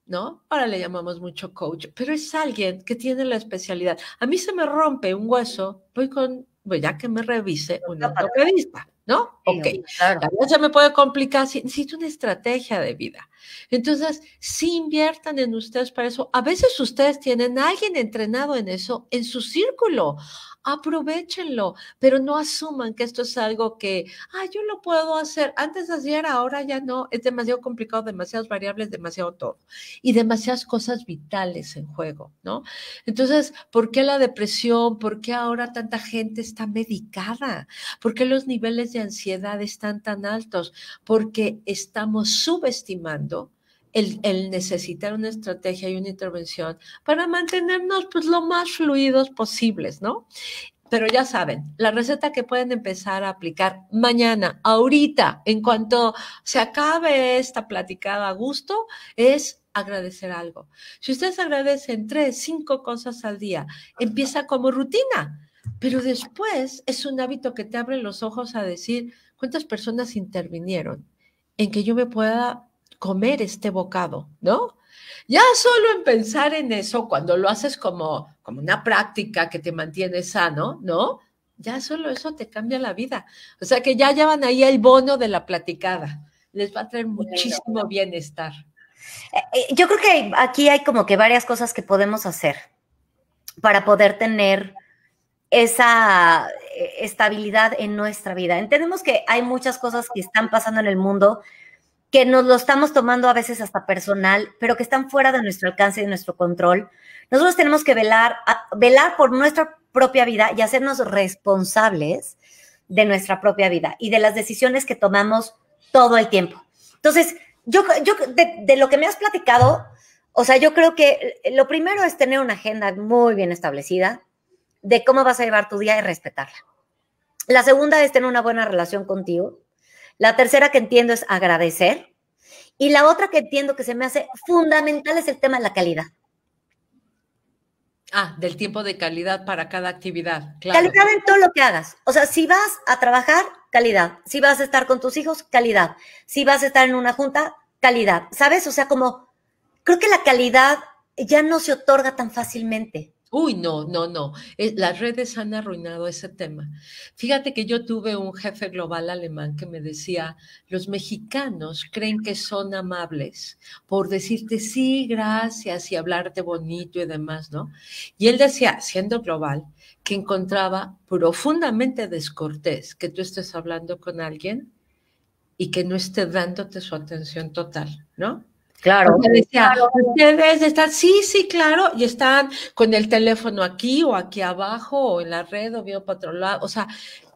¿no? Ahora le llamamos mucho coach, pero es alguien que tiene la especialidad. A mí se me rompe un hueso, voy con, voy pues, ya que me revise un ortopedista, ¿no? Ok. se me puede complicar, si necesito una estrategia de vida. Entonces, si inviertan en ustedes para eso. A veces ustedes tienen a alguien entrenado en eso, en su círculo. Aprovechenlo, pero no asuman que esto es algo que, ah, yo lo puedo hacer. Antes hacía, ahora ya no. Es demasiado complicado, demasiadas variables, demasiado todo. Y demasiadas cosas vitales en juego, ¿no? Entonces, ¿por qué la depresión? ¿Por qué ahora tanta gente está medicada? ¿Por qué los niveles de ansiedad están tan altos? Porque estamos subestimando el, necesitar una estrategia y una intervención para mantenernos pues lo más fluidos posibles, ¿no? Pero ya saben, la receta que pueden empezar a aplicar mañana, ahorita, en cuanto se acabe esta platicada a gusto, es agradecer algo. Si ustedes agradecen tres, cinco cosas al día, empieza como rutina, pero después es un hábito que te abre los ojos a decir cuántas personas intervinieron en que yo me pueda comer este bocado, ¿no? Ya solo en pensar en eso, cuando lo haces como, como una práctica que te mantiene sano, ¿no? Ya solo eso te cambia la vida. O sea que ya llevan ahí el bono de la platicada. Les va a traer muchísimo bienestar. Eh, eh, yo creo que aquí hay como que varias cosas que podemos hacer para poder tener esa eh, estabilidad en nuestra vida. Entendemos que hay muchas cosas que están pasando en el mundo que nos lo estamos tomando a veces hasta personal, pero que están fuera de nuestro alcance y de nuestro control. Nosotros tenemos que velar, velar por nuestra propia vida y hacernos responsables de nuestra propia vida y de las decisiones que tomamos todo el tiempo. Entonces, yo, de, de lo que me has platicado, o sea, yo creo que lo primero es tener una agenda muy bien establecida de cómo vas a llevar tu día y respetarla. La segunda es tener una buena relación contigo, la tercera que entiendo es agradecer. Y la otra que entiendo que se me hace fundamental es el tema de la calidad. Ah, del tiempo de calidad para cada actividad. Calidad en todo lo que hagas. O sea, si vas a trabajar, calidad. Si vas a estar con tus hijos, calidad. Si vas a estar en una junta, calidad. ¿Sabes? O sea, como creo que la calidad ya no se otorga tan fácilmente. Uy, no, no, no. Eh, las redes han arruinado ese tema. Fíjate que yo tuve un jefe global alemán que me decía, los mexicanos creen que son amables por decirte sí, gracias y hablarte bonito y demás, ¿no? Y él decía, siendo global, que encontraba profundamente descortés que tú estés hablando con alguien y que no esté dándote su atención total, ¿no? Claro. ustedes están, sí, sí, claro, y están con el teléfono aquí o aquí abajo o en la red o bien para O sea,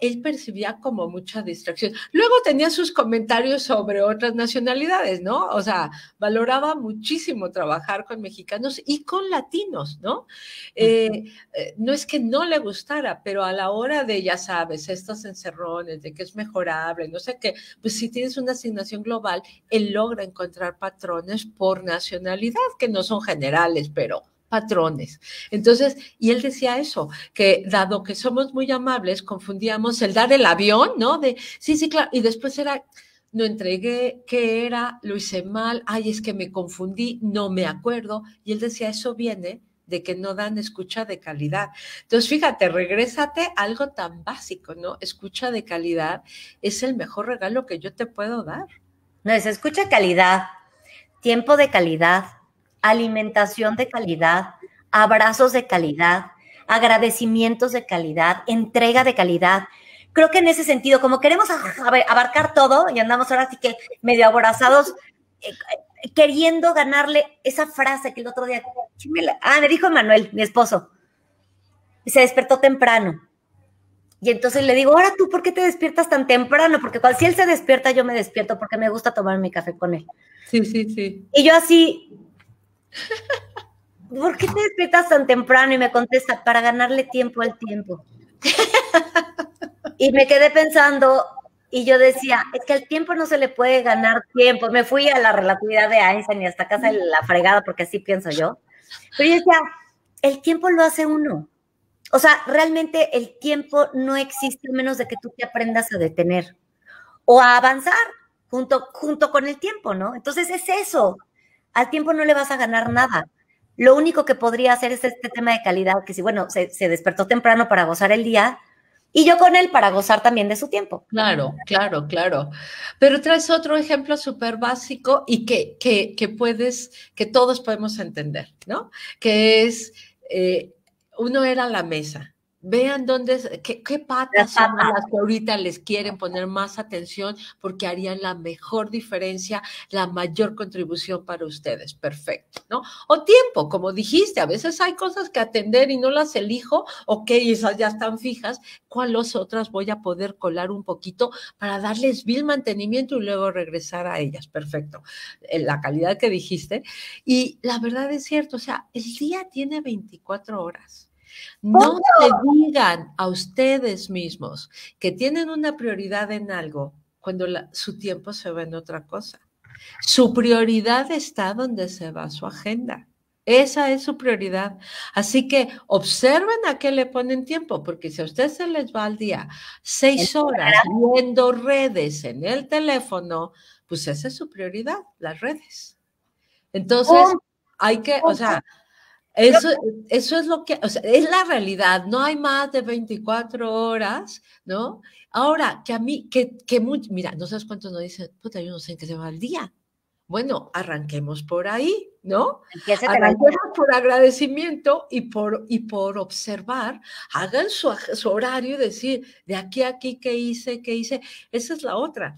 él percibía como mucha distracción. Luego tenía sus comentarios sobre otras nacionalidades, ¿no? O sea, valoraba muchísimo trabajar con mexicanos y con latinos, ¿no? Eh, eh, no es que no le gustara, pero a la hora de, ya sabes, estos encerrones, de que es mejorable, no sé qué, pues si tienes una asignación global, él logra encontrar patrones por nacionalidad, que no son generales, pero patrones. Entonces, y él decía eso, que dado que somos muy amables, confundíamos el dar el avión, ¿no? De, sí, sí, claro, y después era, no entregué, ¿qué era? Lo hice mal, ay, es que me confundí, no me acuerdo. Y él decía, eso viene de que no dan escucha de calidad. Entonces, fíjate, regrésate a algo tan básico, ¿no? Escucha de calidad es el mejor regalo que yo te puedo dar. No, es escucha calidad, tiempo de calidad, alimentación de calidad, abrazos de calidad, agradecimientos de calidad, entrega de calidad. Creo que en ese sentido, como queremos abarcar todo y andamos ahora así que medio abrazados, eh, eh, queriendo ganarle esa frase que el otro día, ah, me dijo Manuel, mi esposo, se despertó temprano. Y entonces le digo, ahora tú, ¿por qué te despiertas tan temprano? Porque cual si él se despierta, yo me despierto porque me gusta tomar mi café con él. Sí, sí, sí. Y yo así, ¿Por qué te despiertas tan temprano? Y me contesta, para ganarle tiempo al tiempo. y me quedé pensando, y yo decía, es que al tiempo no se le puede ganar tiempo. Me fui a la relatividad de Einstein y hasta casa de la fregada, porque así pienso yo. Pero yo decía, el tiempo lo hace uno. O sea, realmente el tiempo no existe menos de que tú te aprendas a detener o a avanzar junto, junto con el tiempo, ¿no? Entonces es eso. Al tiempo no le vas a ganar nada. Lo único que podría hacer es este tema de calidad, que si, bueno, se, despertó temprano para gozar el día, y yo con él para gozar también de su tiempo. Claro, claro, claro. Pero traes otro ejemplo súper básico y que, puedes, que todos podemos entender, ¿no? Que es, eh, uno era la mesa vean dónde, qué, patas son las que ahorita les quieren poner más atención porque harían la mejor diferencia, la mayor contribución para ustedes. Perfecto, ¿no? O tiempo, como dijiste, a veces hay cosas que atender y no las elijo, ok, esas ya están fijas, ¿cuáles otras voy a poder colar un poquito para darles bien mantenimiento y luego regresar a ellas? Perfecto, eh, la calidad que dijiste. Y la verdad es cierto, o sea, el día tiene 24 horas no se digan a ustedes mismos que tienen una prioridad en algo cuando su tiempo se va en otra cosa. Su prioridad está donde se va su agenda. Esa es su prioridad. Así que observen a qué le ponen tiempo, porque si a usted se les va al día seis horas viendo redes en el teléfono, pues esa es su prioridad, las redes. Entonces, hay que, o sea, eso, eso es lo que, o sea, es la realidad, no hay más de 24 horas, ¿no? Ahora, que a mí, que, que mira, no sabes cuántos nos dicen, puta, yo no sé en qué se va el día. Bueno, arranquemos por ahí, ¿no? Arranquemos por agradecimiento y por, y por observar, hagan su, su horario y decir, de aquí a aquí, ¿qué hice? ¿Qué hice? Esa es la otra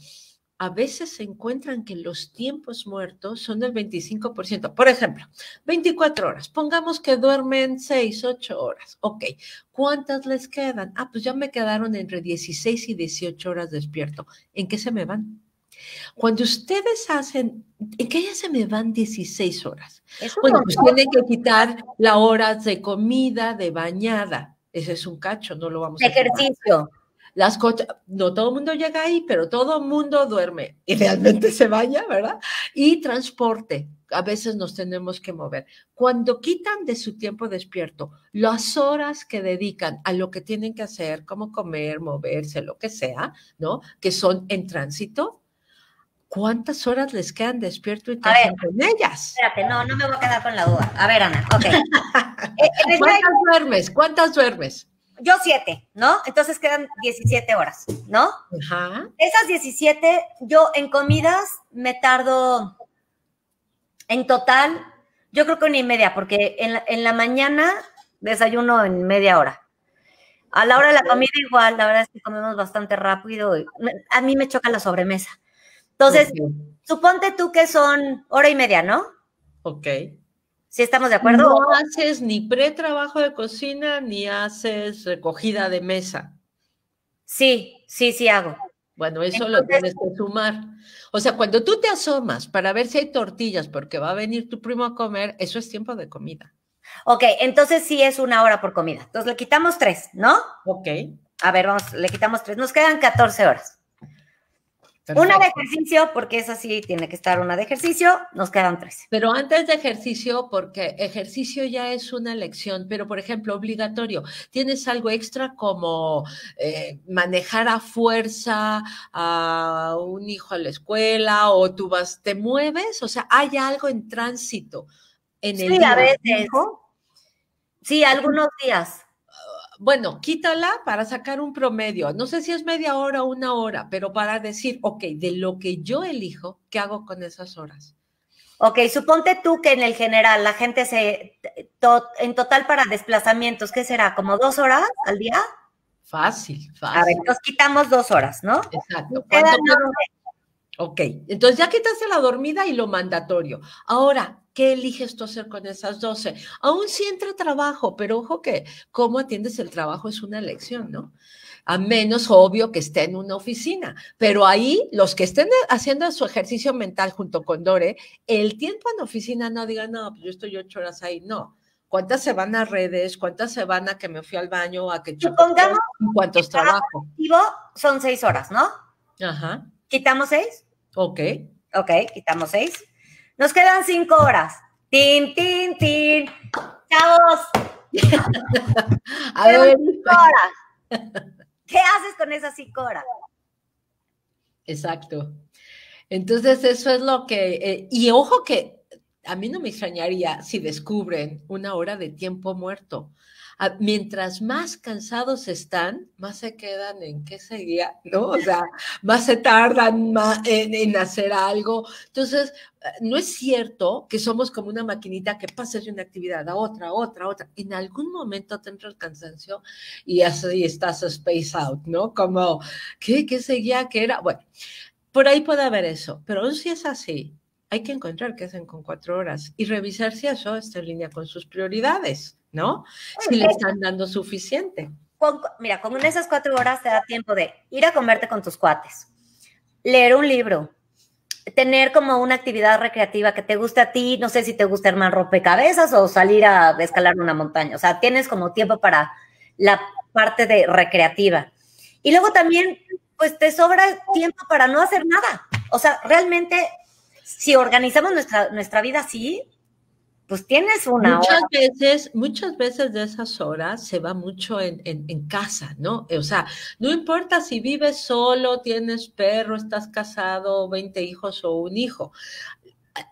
a veces se encuentran que los tiempos muertos son del 25%. Por ejemplo, 24 horas. Pongamos que duermen 6, 8 horas. Ok, ¿cuántas les quedan? Ah, pues ya me quedaron entre 16 y 18 horas despierto. ¿En qué se me van? Cuando ustedes hacen, ¿en qué ya se me van 16 horas? bueno, pues tienen que quitar la horas de comida, de bañada. Ese es un cacho, no lo vamos a a... Ejercicio las no todo el mundo llega ahí, pero todo el mundo duerme, idealmente se vaya, ¿verdad? Y transporte, a veces nos tenemos que mover. Cuando quitan de su tiempo despierto las horas que dedican a lo que tienen que hacer, como comer, moverse, lo que sea, ¿no? Que son en tránsito, ¿cuántas horas les quedan despierto y qué con ellas? Espérate, no, no me voy a quedar con la duda. A ver, Ana, ok. Eh, eh, ¿Cuántas eh, duermes? ¿Cuántas duermes? yo siete, ¿no? Entonces quedan 17 horas, ¿no? Ajá. Esas 17, yo en comidas me tardo en total, yo creo que una y media, porque en la, en la mañana desayuno en media hora. A la hora de la comida igual, la verdad es que comemos bastante rápido. Y a mí me choca la sobremesa. Entonces, suponte tú que son hora y media, ¿no? Ok. ¿Sí estamos de acuerdo? No haces ni pretrabajo de cocina ni haces recogida de mesa. Sí, sí, sí hago. Bueno, eso lo tienes que sumar. O sea, cuando tú te asomas para ver si hay tortillas porque va a venir tu primo a comer, eso es tiempo de comida. Ok, entonces sí es una hora por comida. Entonces le quitamos tres, ¿no? Ok. A ver, vamos, le quitamos tres. Nos quedan 14 horas. Una de ejercicio, porque es así, tiene que estar una de ejercicio, nos quedan tres. Pero antes de ejercicio, porque ejercicio ya es una lección, pero por ejemplo, obligatorio, ¿tienes algo extra como eh, manejar a fuerza a un hijo a la escuela o tú vas, te mueves? O sea, ¿hay algo en tránsito en el sí, a veces. Sí, algunos días bueno, quítala para sacar un promedio. No sé si es media hora o una hora, pero para decir, ok, de lo que yo elijo, ¿qué hago con esas horas? Ok, suponte tú que en el general la gente se, en total para desplazamientos, ¿qué será? ¿Como dos horas al día? Fácil, fácil. A ver, nos quitamos dos horas, ¿no? Exacto. Ok, entonces ya quitaste la dormida y lo mandatorio. Ahora, ¿Qué eliges tú hacer con esas 12? Aún si entra trabajo, pero ojo que cómo atiendes el trabajo es una elección, ¿no? A menos obvio que esté en una oficina, pero ahí los que estén haciendo su ejercicio mental junto con Dore, el tiempo en oficina no digan, no, pues yo estoy ocho horas ahí, no. ¿Cuántas se van a redes? ¿Cuántas se van a que me fui al baño? ¿A que Supongamos cuántos trabajo? Son seis horas, ¿no? Ajá. ¿Quitamos seis? Ok. Ok, quitamos seis nos quedan cinco horas. Tin, tin, tin. Chavos. A ver. Cinco horas. ¿Qué haces con esas cinco horas? Exacto. Entonces, eso es lo que. Eh, y ojo que a mí no me extrañaría si descubren una hora de tiempo muerto. Ah, mientras más cansados están, más se quedan en qué seguía, ¿no? O sea, más se tardan en, hacer algo. Entonces, eh, no es cierto que somos como una maquinita que pasa de una actividad a otra, a otra, a otra. En algún momento te entra el cansancio y así estás space out, ¿no? Como, ¿qué, qué seguía? ¿Qué era? Bueno, por ahí puede haber eso, pero aún si es así, hay que encontrar qué hacen con cuatro horas y revisar si eso está en línea con sus prioridades. ¿no? Si le están dando suficiente. mira, con esas cuatro horas te da tiempo de ir a comerte con tus cuates, leer un libro, tener como una actividad recreativa que te guste a ti, no sé si te gusta armar rompecabezas o salir a escalar una montaña, o sea, tienes como tiempo para la parte de recreativa. Y luego también, pues te sobra tiempo para no hacer nada. O sea, realmente, si organizamos nuestra, nuestra vida así, pues tienes una muchas Veces, muchas veces de esas horas se va mucho en, en, casa, ¿no? O sea, no importa si vives solo, tienes perro, estás casado, 20 hijos o un hijo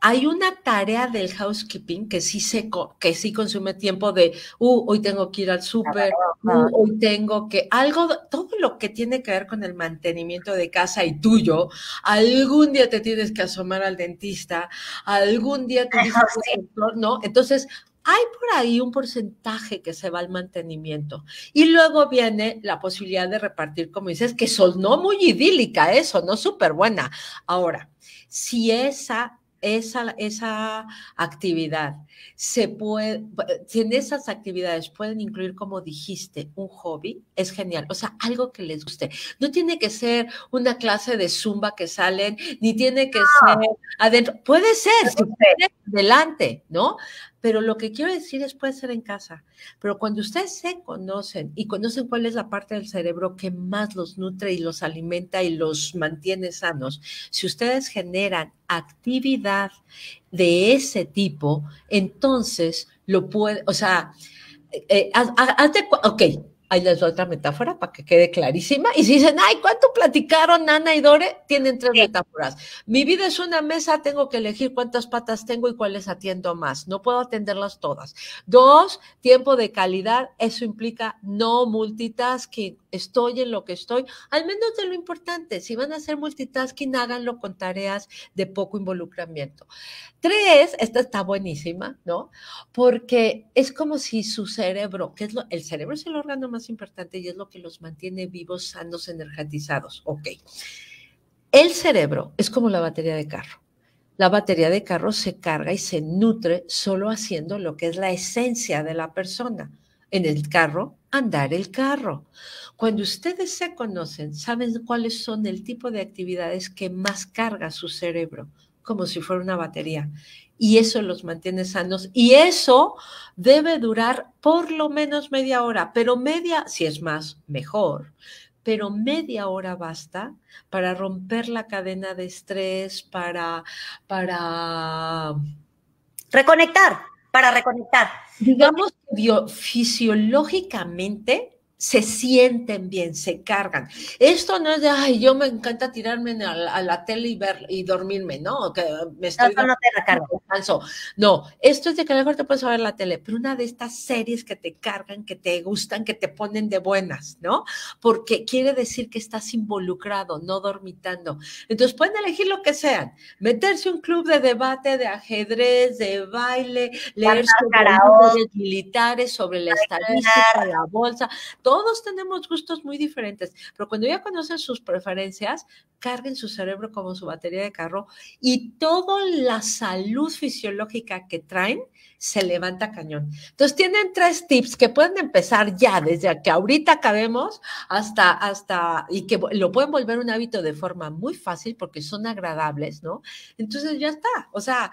hay una tarea del housekeeping que sí, que sí consume tiempo de, uh, hoy tengo que ir al súper, uh, hoy tengo que, algo, todo lo que tiene que ver con el mantenimiento de casa y tuyo, algún día te tienes que asomar al dentista, algún día te tienes que ¿no? Entonces, hay por ahí un porcentaje que se va al mantenimiento. Y luego viene la posibilidad de repartir, como dices, que no muy idílica eso, no súper buena. Ahora, si esa esa, esa actividad. Se puede, en esas actividades pueden incluir, como dijiste, un hobby, es genial. O sea, algo que les guste. No tiene que ser una clase de zumba que salen, ni tiene que ser adentro. Puede ser, no, adelante, ¿no? pero lo que quiero decir es puede ser en casa. Pero cuando ustedes se conocen y conocen cuál es la parte del cerebro que más los nutre y los alimenta y los mantiene sanos, si ustedes generan actividad de ese tipo, entonces lo puede, o sea, eh, eh ok, Ahí les doy otra metáfora para que quede clarísima. Y si dicen, ay, ¿cuánto platicaron Nana y Dore? Tienen tres metáforas. Mi vida es una mesa, tengo que elegir cuántas patas tengo y cuáles atiendo más. No puedo atenderlas todas. Dos, tiempo de calidad. Eso implica no multitasking estoy en lo que estoy, al menos de lo importante. Si van a hacer multitasking, háganlo con tareas de poco involucramiento. Tres, esta está buenísima, ¿no? Porque es como si su cerebro, que es lo, el cerebro es el órgano más importante y es lo que los mantiene vivos, sanos, energizados. Ok. El cerebro es como la batería de carro. La batería de carro se carga y se nutre solo haciendo lo que es la esencia de la persona. En el carro andar el carro. Cuando ustedes se conocen, saben cuáles son el tipo de actividades que más carga su cerebro, como si fuera una batería. Y eso los mantiene sanos. Y eso debe durar por lo menos media hora, pero media, si es más, mejor. Pero media hora basta para romper la cadena de estrés, para, para... Reconectar, para reconectar digamos fisiológicamente se sienten bien, se cargan. Esto no es de, ay, yo me encanta tirarme a la, tele y, ver, y dormirme, ¿no? Que me estoy no, No, esto es de que a lo mejor te puedes ver la tele, pero una de estas series que te cargan, que te gustan, que te ponen de buenas, ¿no? Porque quiere decir que estás involucrado, no dormitando. Entonces pueden elegir lo que sean, meterse un club de debate, de ajedrez, de baile, leer sobre militares, sobre la estadística, la bolsa, todo todos tenemos gustos muy diferentes, pero cuando ya conocen sus preferencias, carguen su cerebro como su batería de carro y toda la salud fisiológica que traen se levanta cañón. Entonces tienen tres tips que pueden empezar ya desde que ahorita acabemos hasta hasta y que lo pueden volver un hábito de forma muy fácil porque son agradables, ¿no? Entonces ya está, o sea,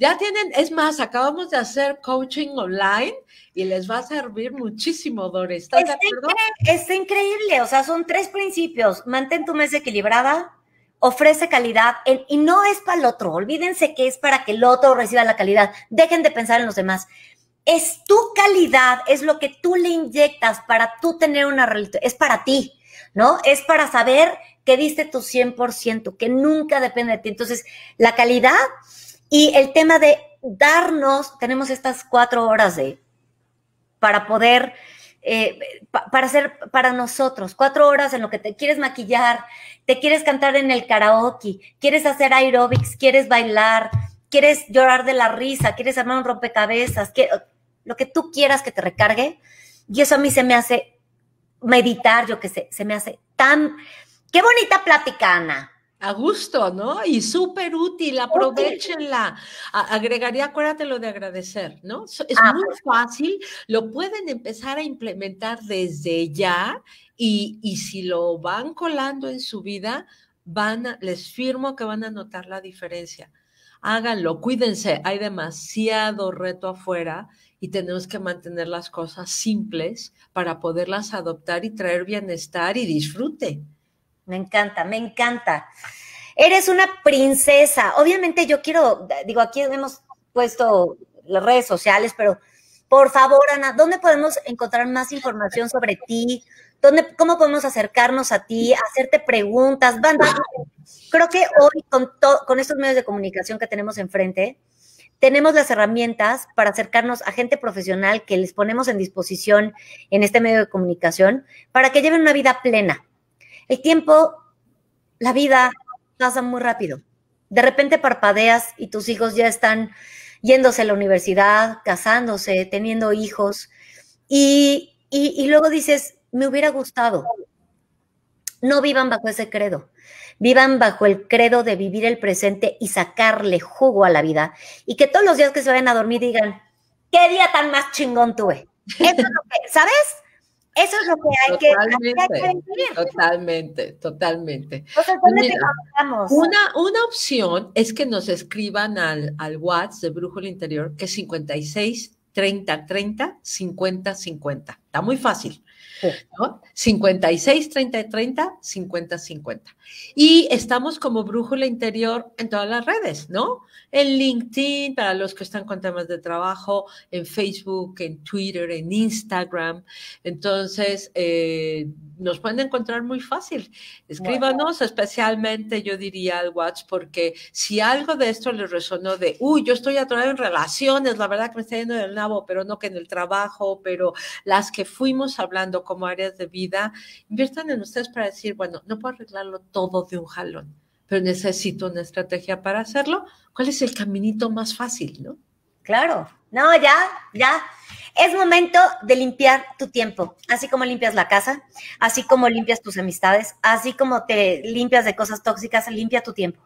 ya tienen, es más, acabamos de hacer coaching online y les va a servir muchísimo, Doris. ¿Estás de acuerdo? Increíble, está increíble, o sea, son tres principios. Mantén tu mesa equilibrada, ofrece calidad y no es para el otro. Olvídense que es para que el otro reciba la calidad. Dejen de pensar en los demás. Es tu calidad, es lo que tú le inyectas para tú tener una realidad. Es para ti, ¿no? Es para saber que diste tu 100%, que nunca depende de ti. Entonces, la calidad y el tema de darnos, tenemos estas cuatro horas de, para poder, eh, para hacer para nosotros, cuatro horas en lo que te quieres maquillar, te quieres cantar en el karaoke, quieres hacer aerobics, quieres bailar, quieres llorar de la risa, quieres armar un rompecabezas, lo que tú quieras que te recargue. Y eso a mí se me hace meditar, yo que sé, se me hace tan... Qué bonita plática, Ana. A gusto, ¿no? Y súper útil, aprovechenla. Agregaría, acuérdate lo de agradecer, ¿no? Es ah, muy pues. fácil, lo pueden empezar a implementar desde ya y, y si lo van colando en su vida, van les firmo que van a notar la diferencia. Háganlo, cuídense, hay demasiado reto afuera y tenemos que mantener las cosas simples para poderlas adoptar y traer bienestar y disfrute. Me encanta, me encanta. Eres una princesa. Obviamente yo quiero, digo, aquí hemos puesto las redes sociales, pero por favor, Ana, ¿dónde podemos encontrar más información sobre ti? ¿Dónde, ¿Cómo podemos acercarnos a ti, hacerte preguntas? Banda, creo que hoy con, con estos medios de comunicación que tenemos enfrente, tenemos las herramientas para acercarnos a gente profesional que les ponemos en disposición en este medio de comunicación para que lleven una vida plena, el tiempo, la vida pasa muy rápido. De repente parpadeas y tus hijos ya están yéndose a la universidad, casándose, teniendo hijos. Y, luego dices, me hubiera gustado. No vivan bajo ese credo. Vivan bajo el credo de vivir el presente y sacarle jugo a la vida. Y que todos los días que se vayan a dormir digan, qué día tan más chingón tuve. Eso que, ¿sabes? Eso es lo que hay que, entender Totalmente, totalmente. Pues pues una, opción es que nos escriban al, al WhatsApp de Brújula Interior, que es 56 30 30 50 50. Está muy fácil. 56, 30, 30, 50, 50. Y estamos como brújula interior en todas las redes, ¿no? En LinkedIn, para los que están con temas de trabajo, en Facebook, en Twitter, en Instagram. Entonces, eh, nos pueden encontrar muy fácil. Escríbanos, especialmente yo diría al WhatsApp porque si algo de esto les resonó de, uy, yo estoy atorado en relaciones, la verdad que me está yendo del nabo, pero no que en el trabajo, pero las que fuimos hablando como áreas de vida, inviertan en ustedes para decir, bueno, no puedo arreglarlo todo de un jalón, pero necesito una estrategia para hacerlo. ¿Cuál es el caminito más fácil, no? Claro, no, ya, ya. Es momento de limpiar tu tiempo, así como limpias la casa, así como limpias tus amistades, así como te limpias de cosas tóxicas, limpia tu tiempo.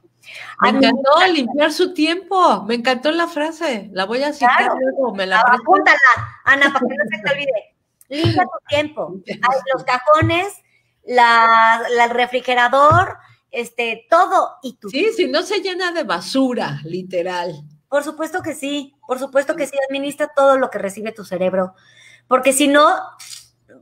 Me encantó limpiar su tiempo, me encantó la frase, la voy a citar luego, me la apúntala, Ana, para que no se te olvide limpia tu tiempo. los cajones, el refrigerador, este, todo. Y tú. Sí, si no se llena de basura, literal. Por supuesto que sí, por supuesto que sí, administra todo lo que recibe tu cerebro. Porque si no,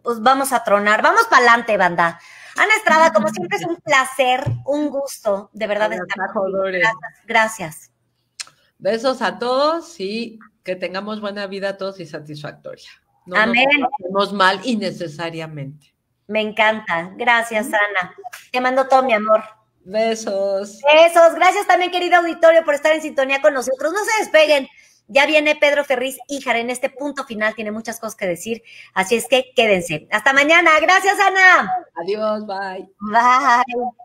pues vamos a tronar. Vamos para adelante, banda. Ana Estrada, como siempre es un placer, un gusto, de verdad estar Gracias, gracias. Besos a todos y que tengamos buena vida a todos y satisfactoria. No Amén. nos mal innecesariamente. Me encanta. Gracias, Ana. Te mando todo mi amor. Besos. Besos. Gracias también, querido auditorio, por estar en sintonía con nosotros. No se despeguen. Ya viene Pedro Ferriz Híjar en este punto final. Tiene muchas cosas que decir. Así es que quédense. Hasta mañana. Gracias, Ana. Adiós. Bye. Bye.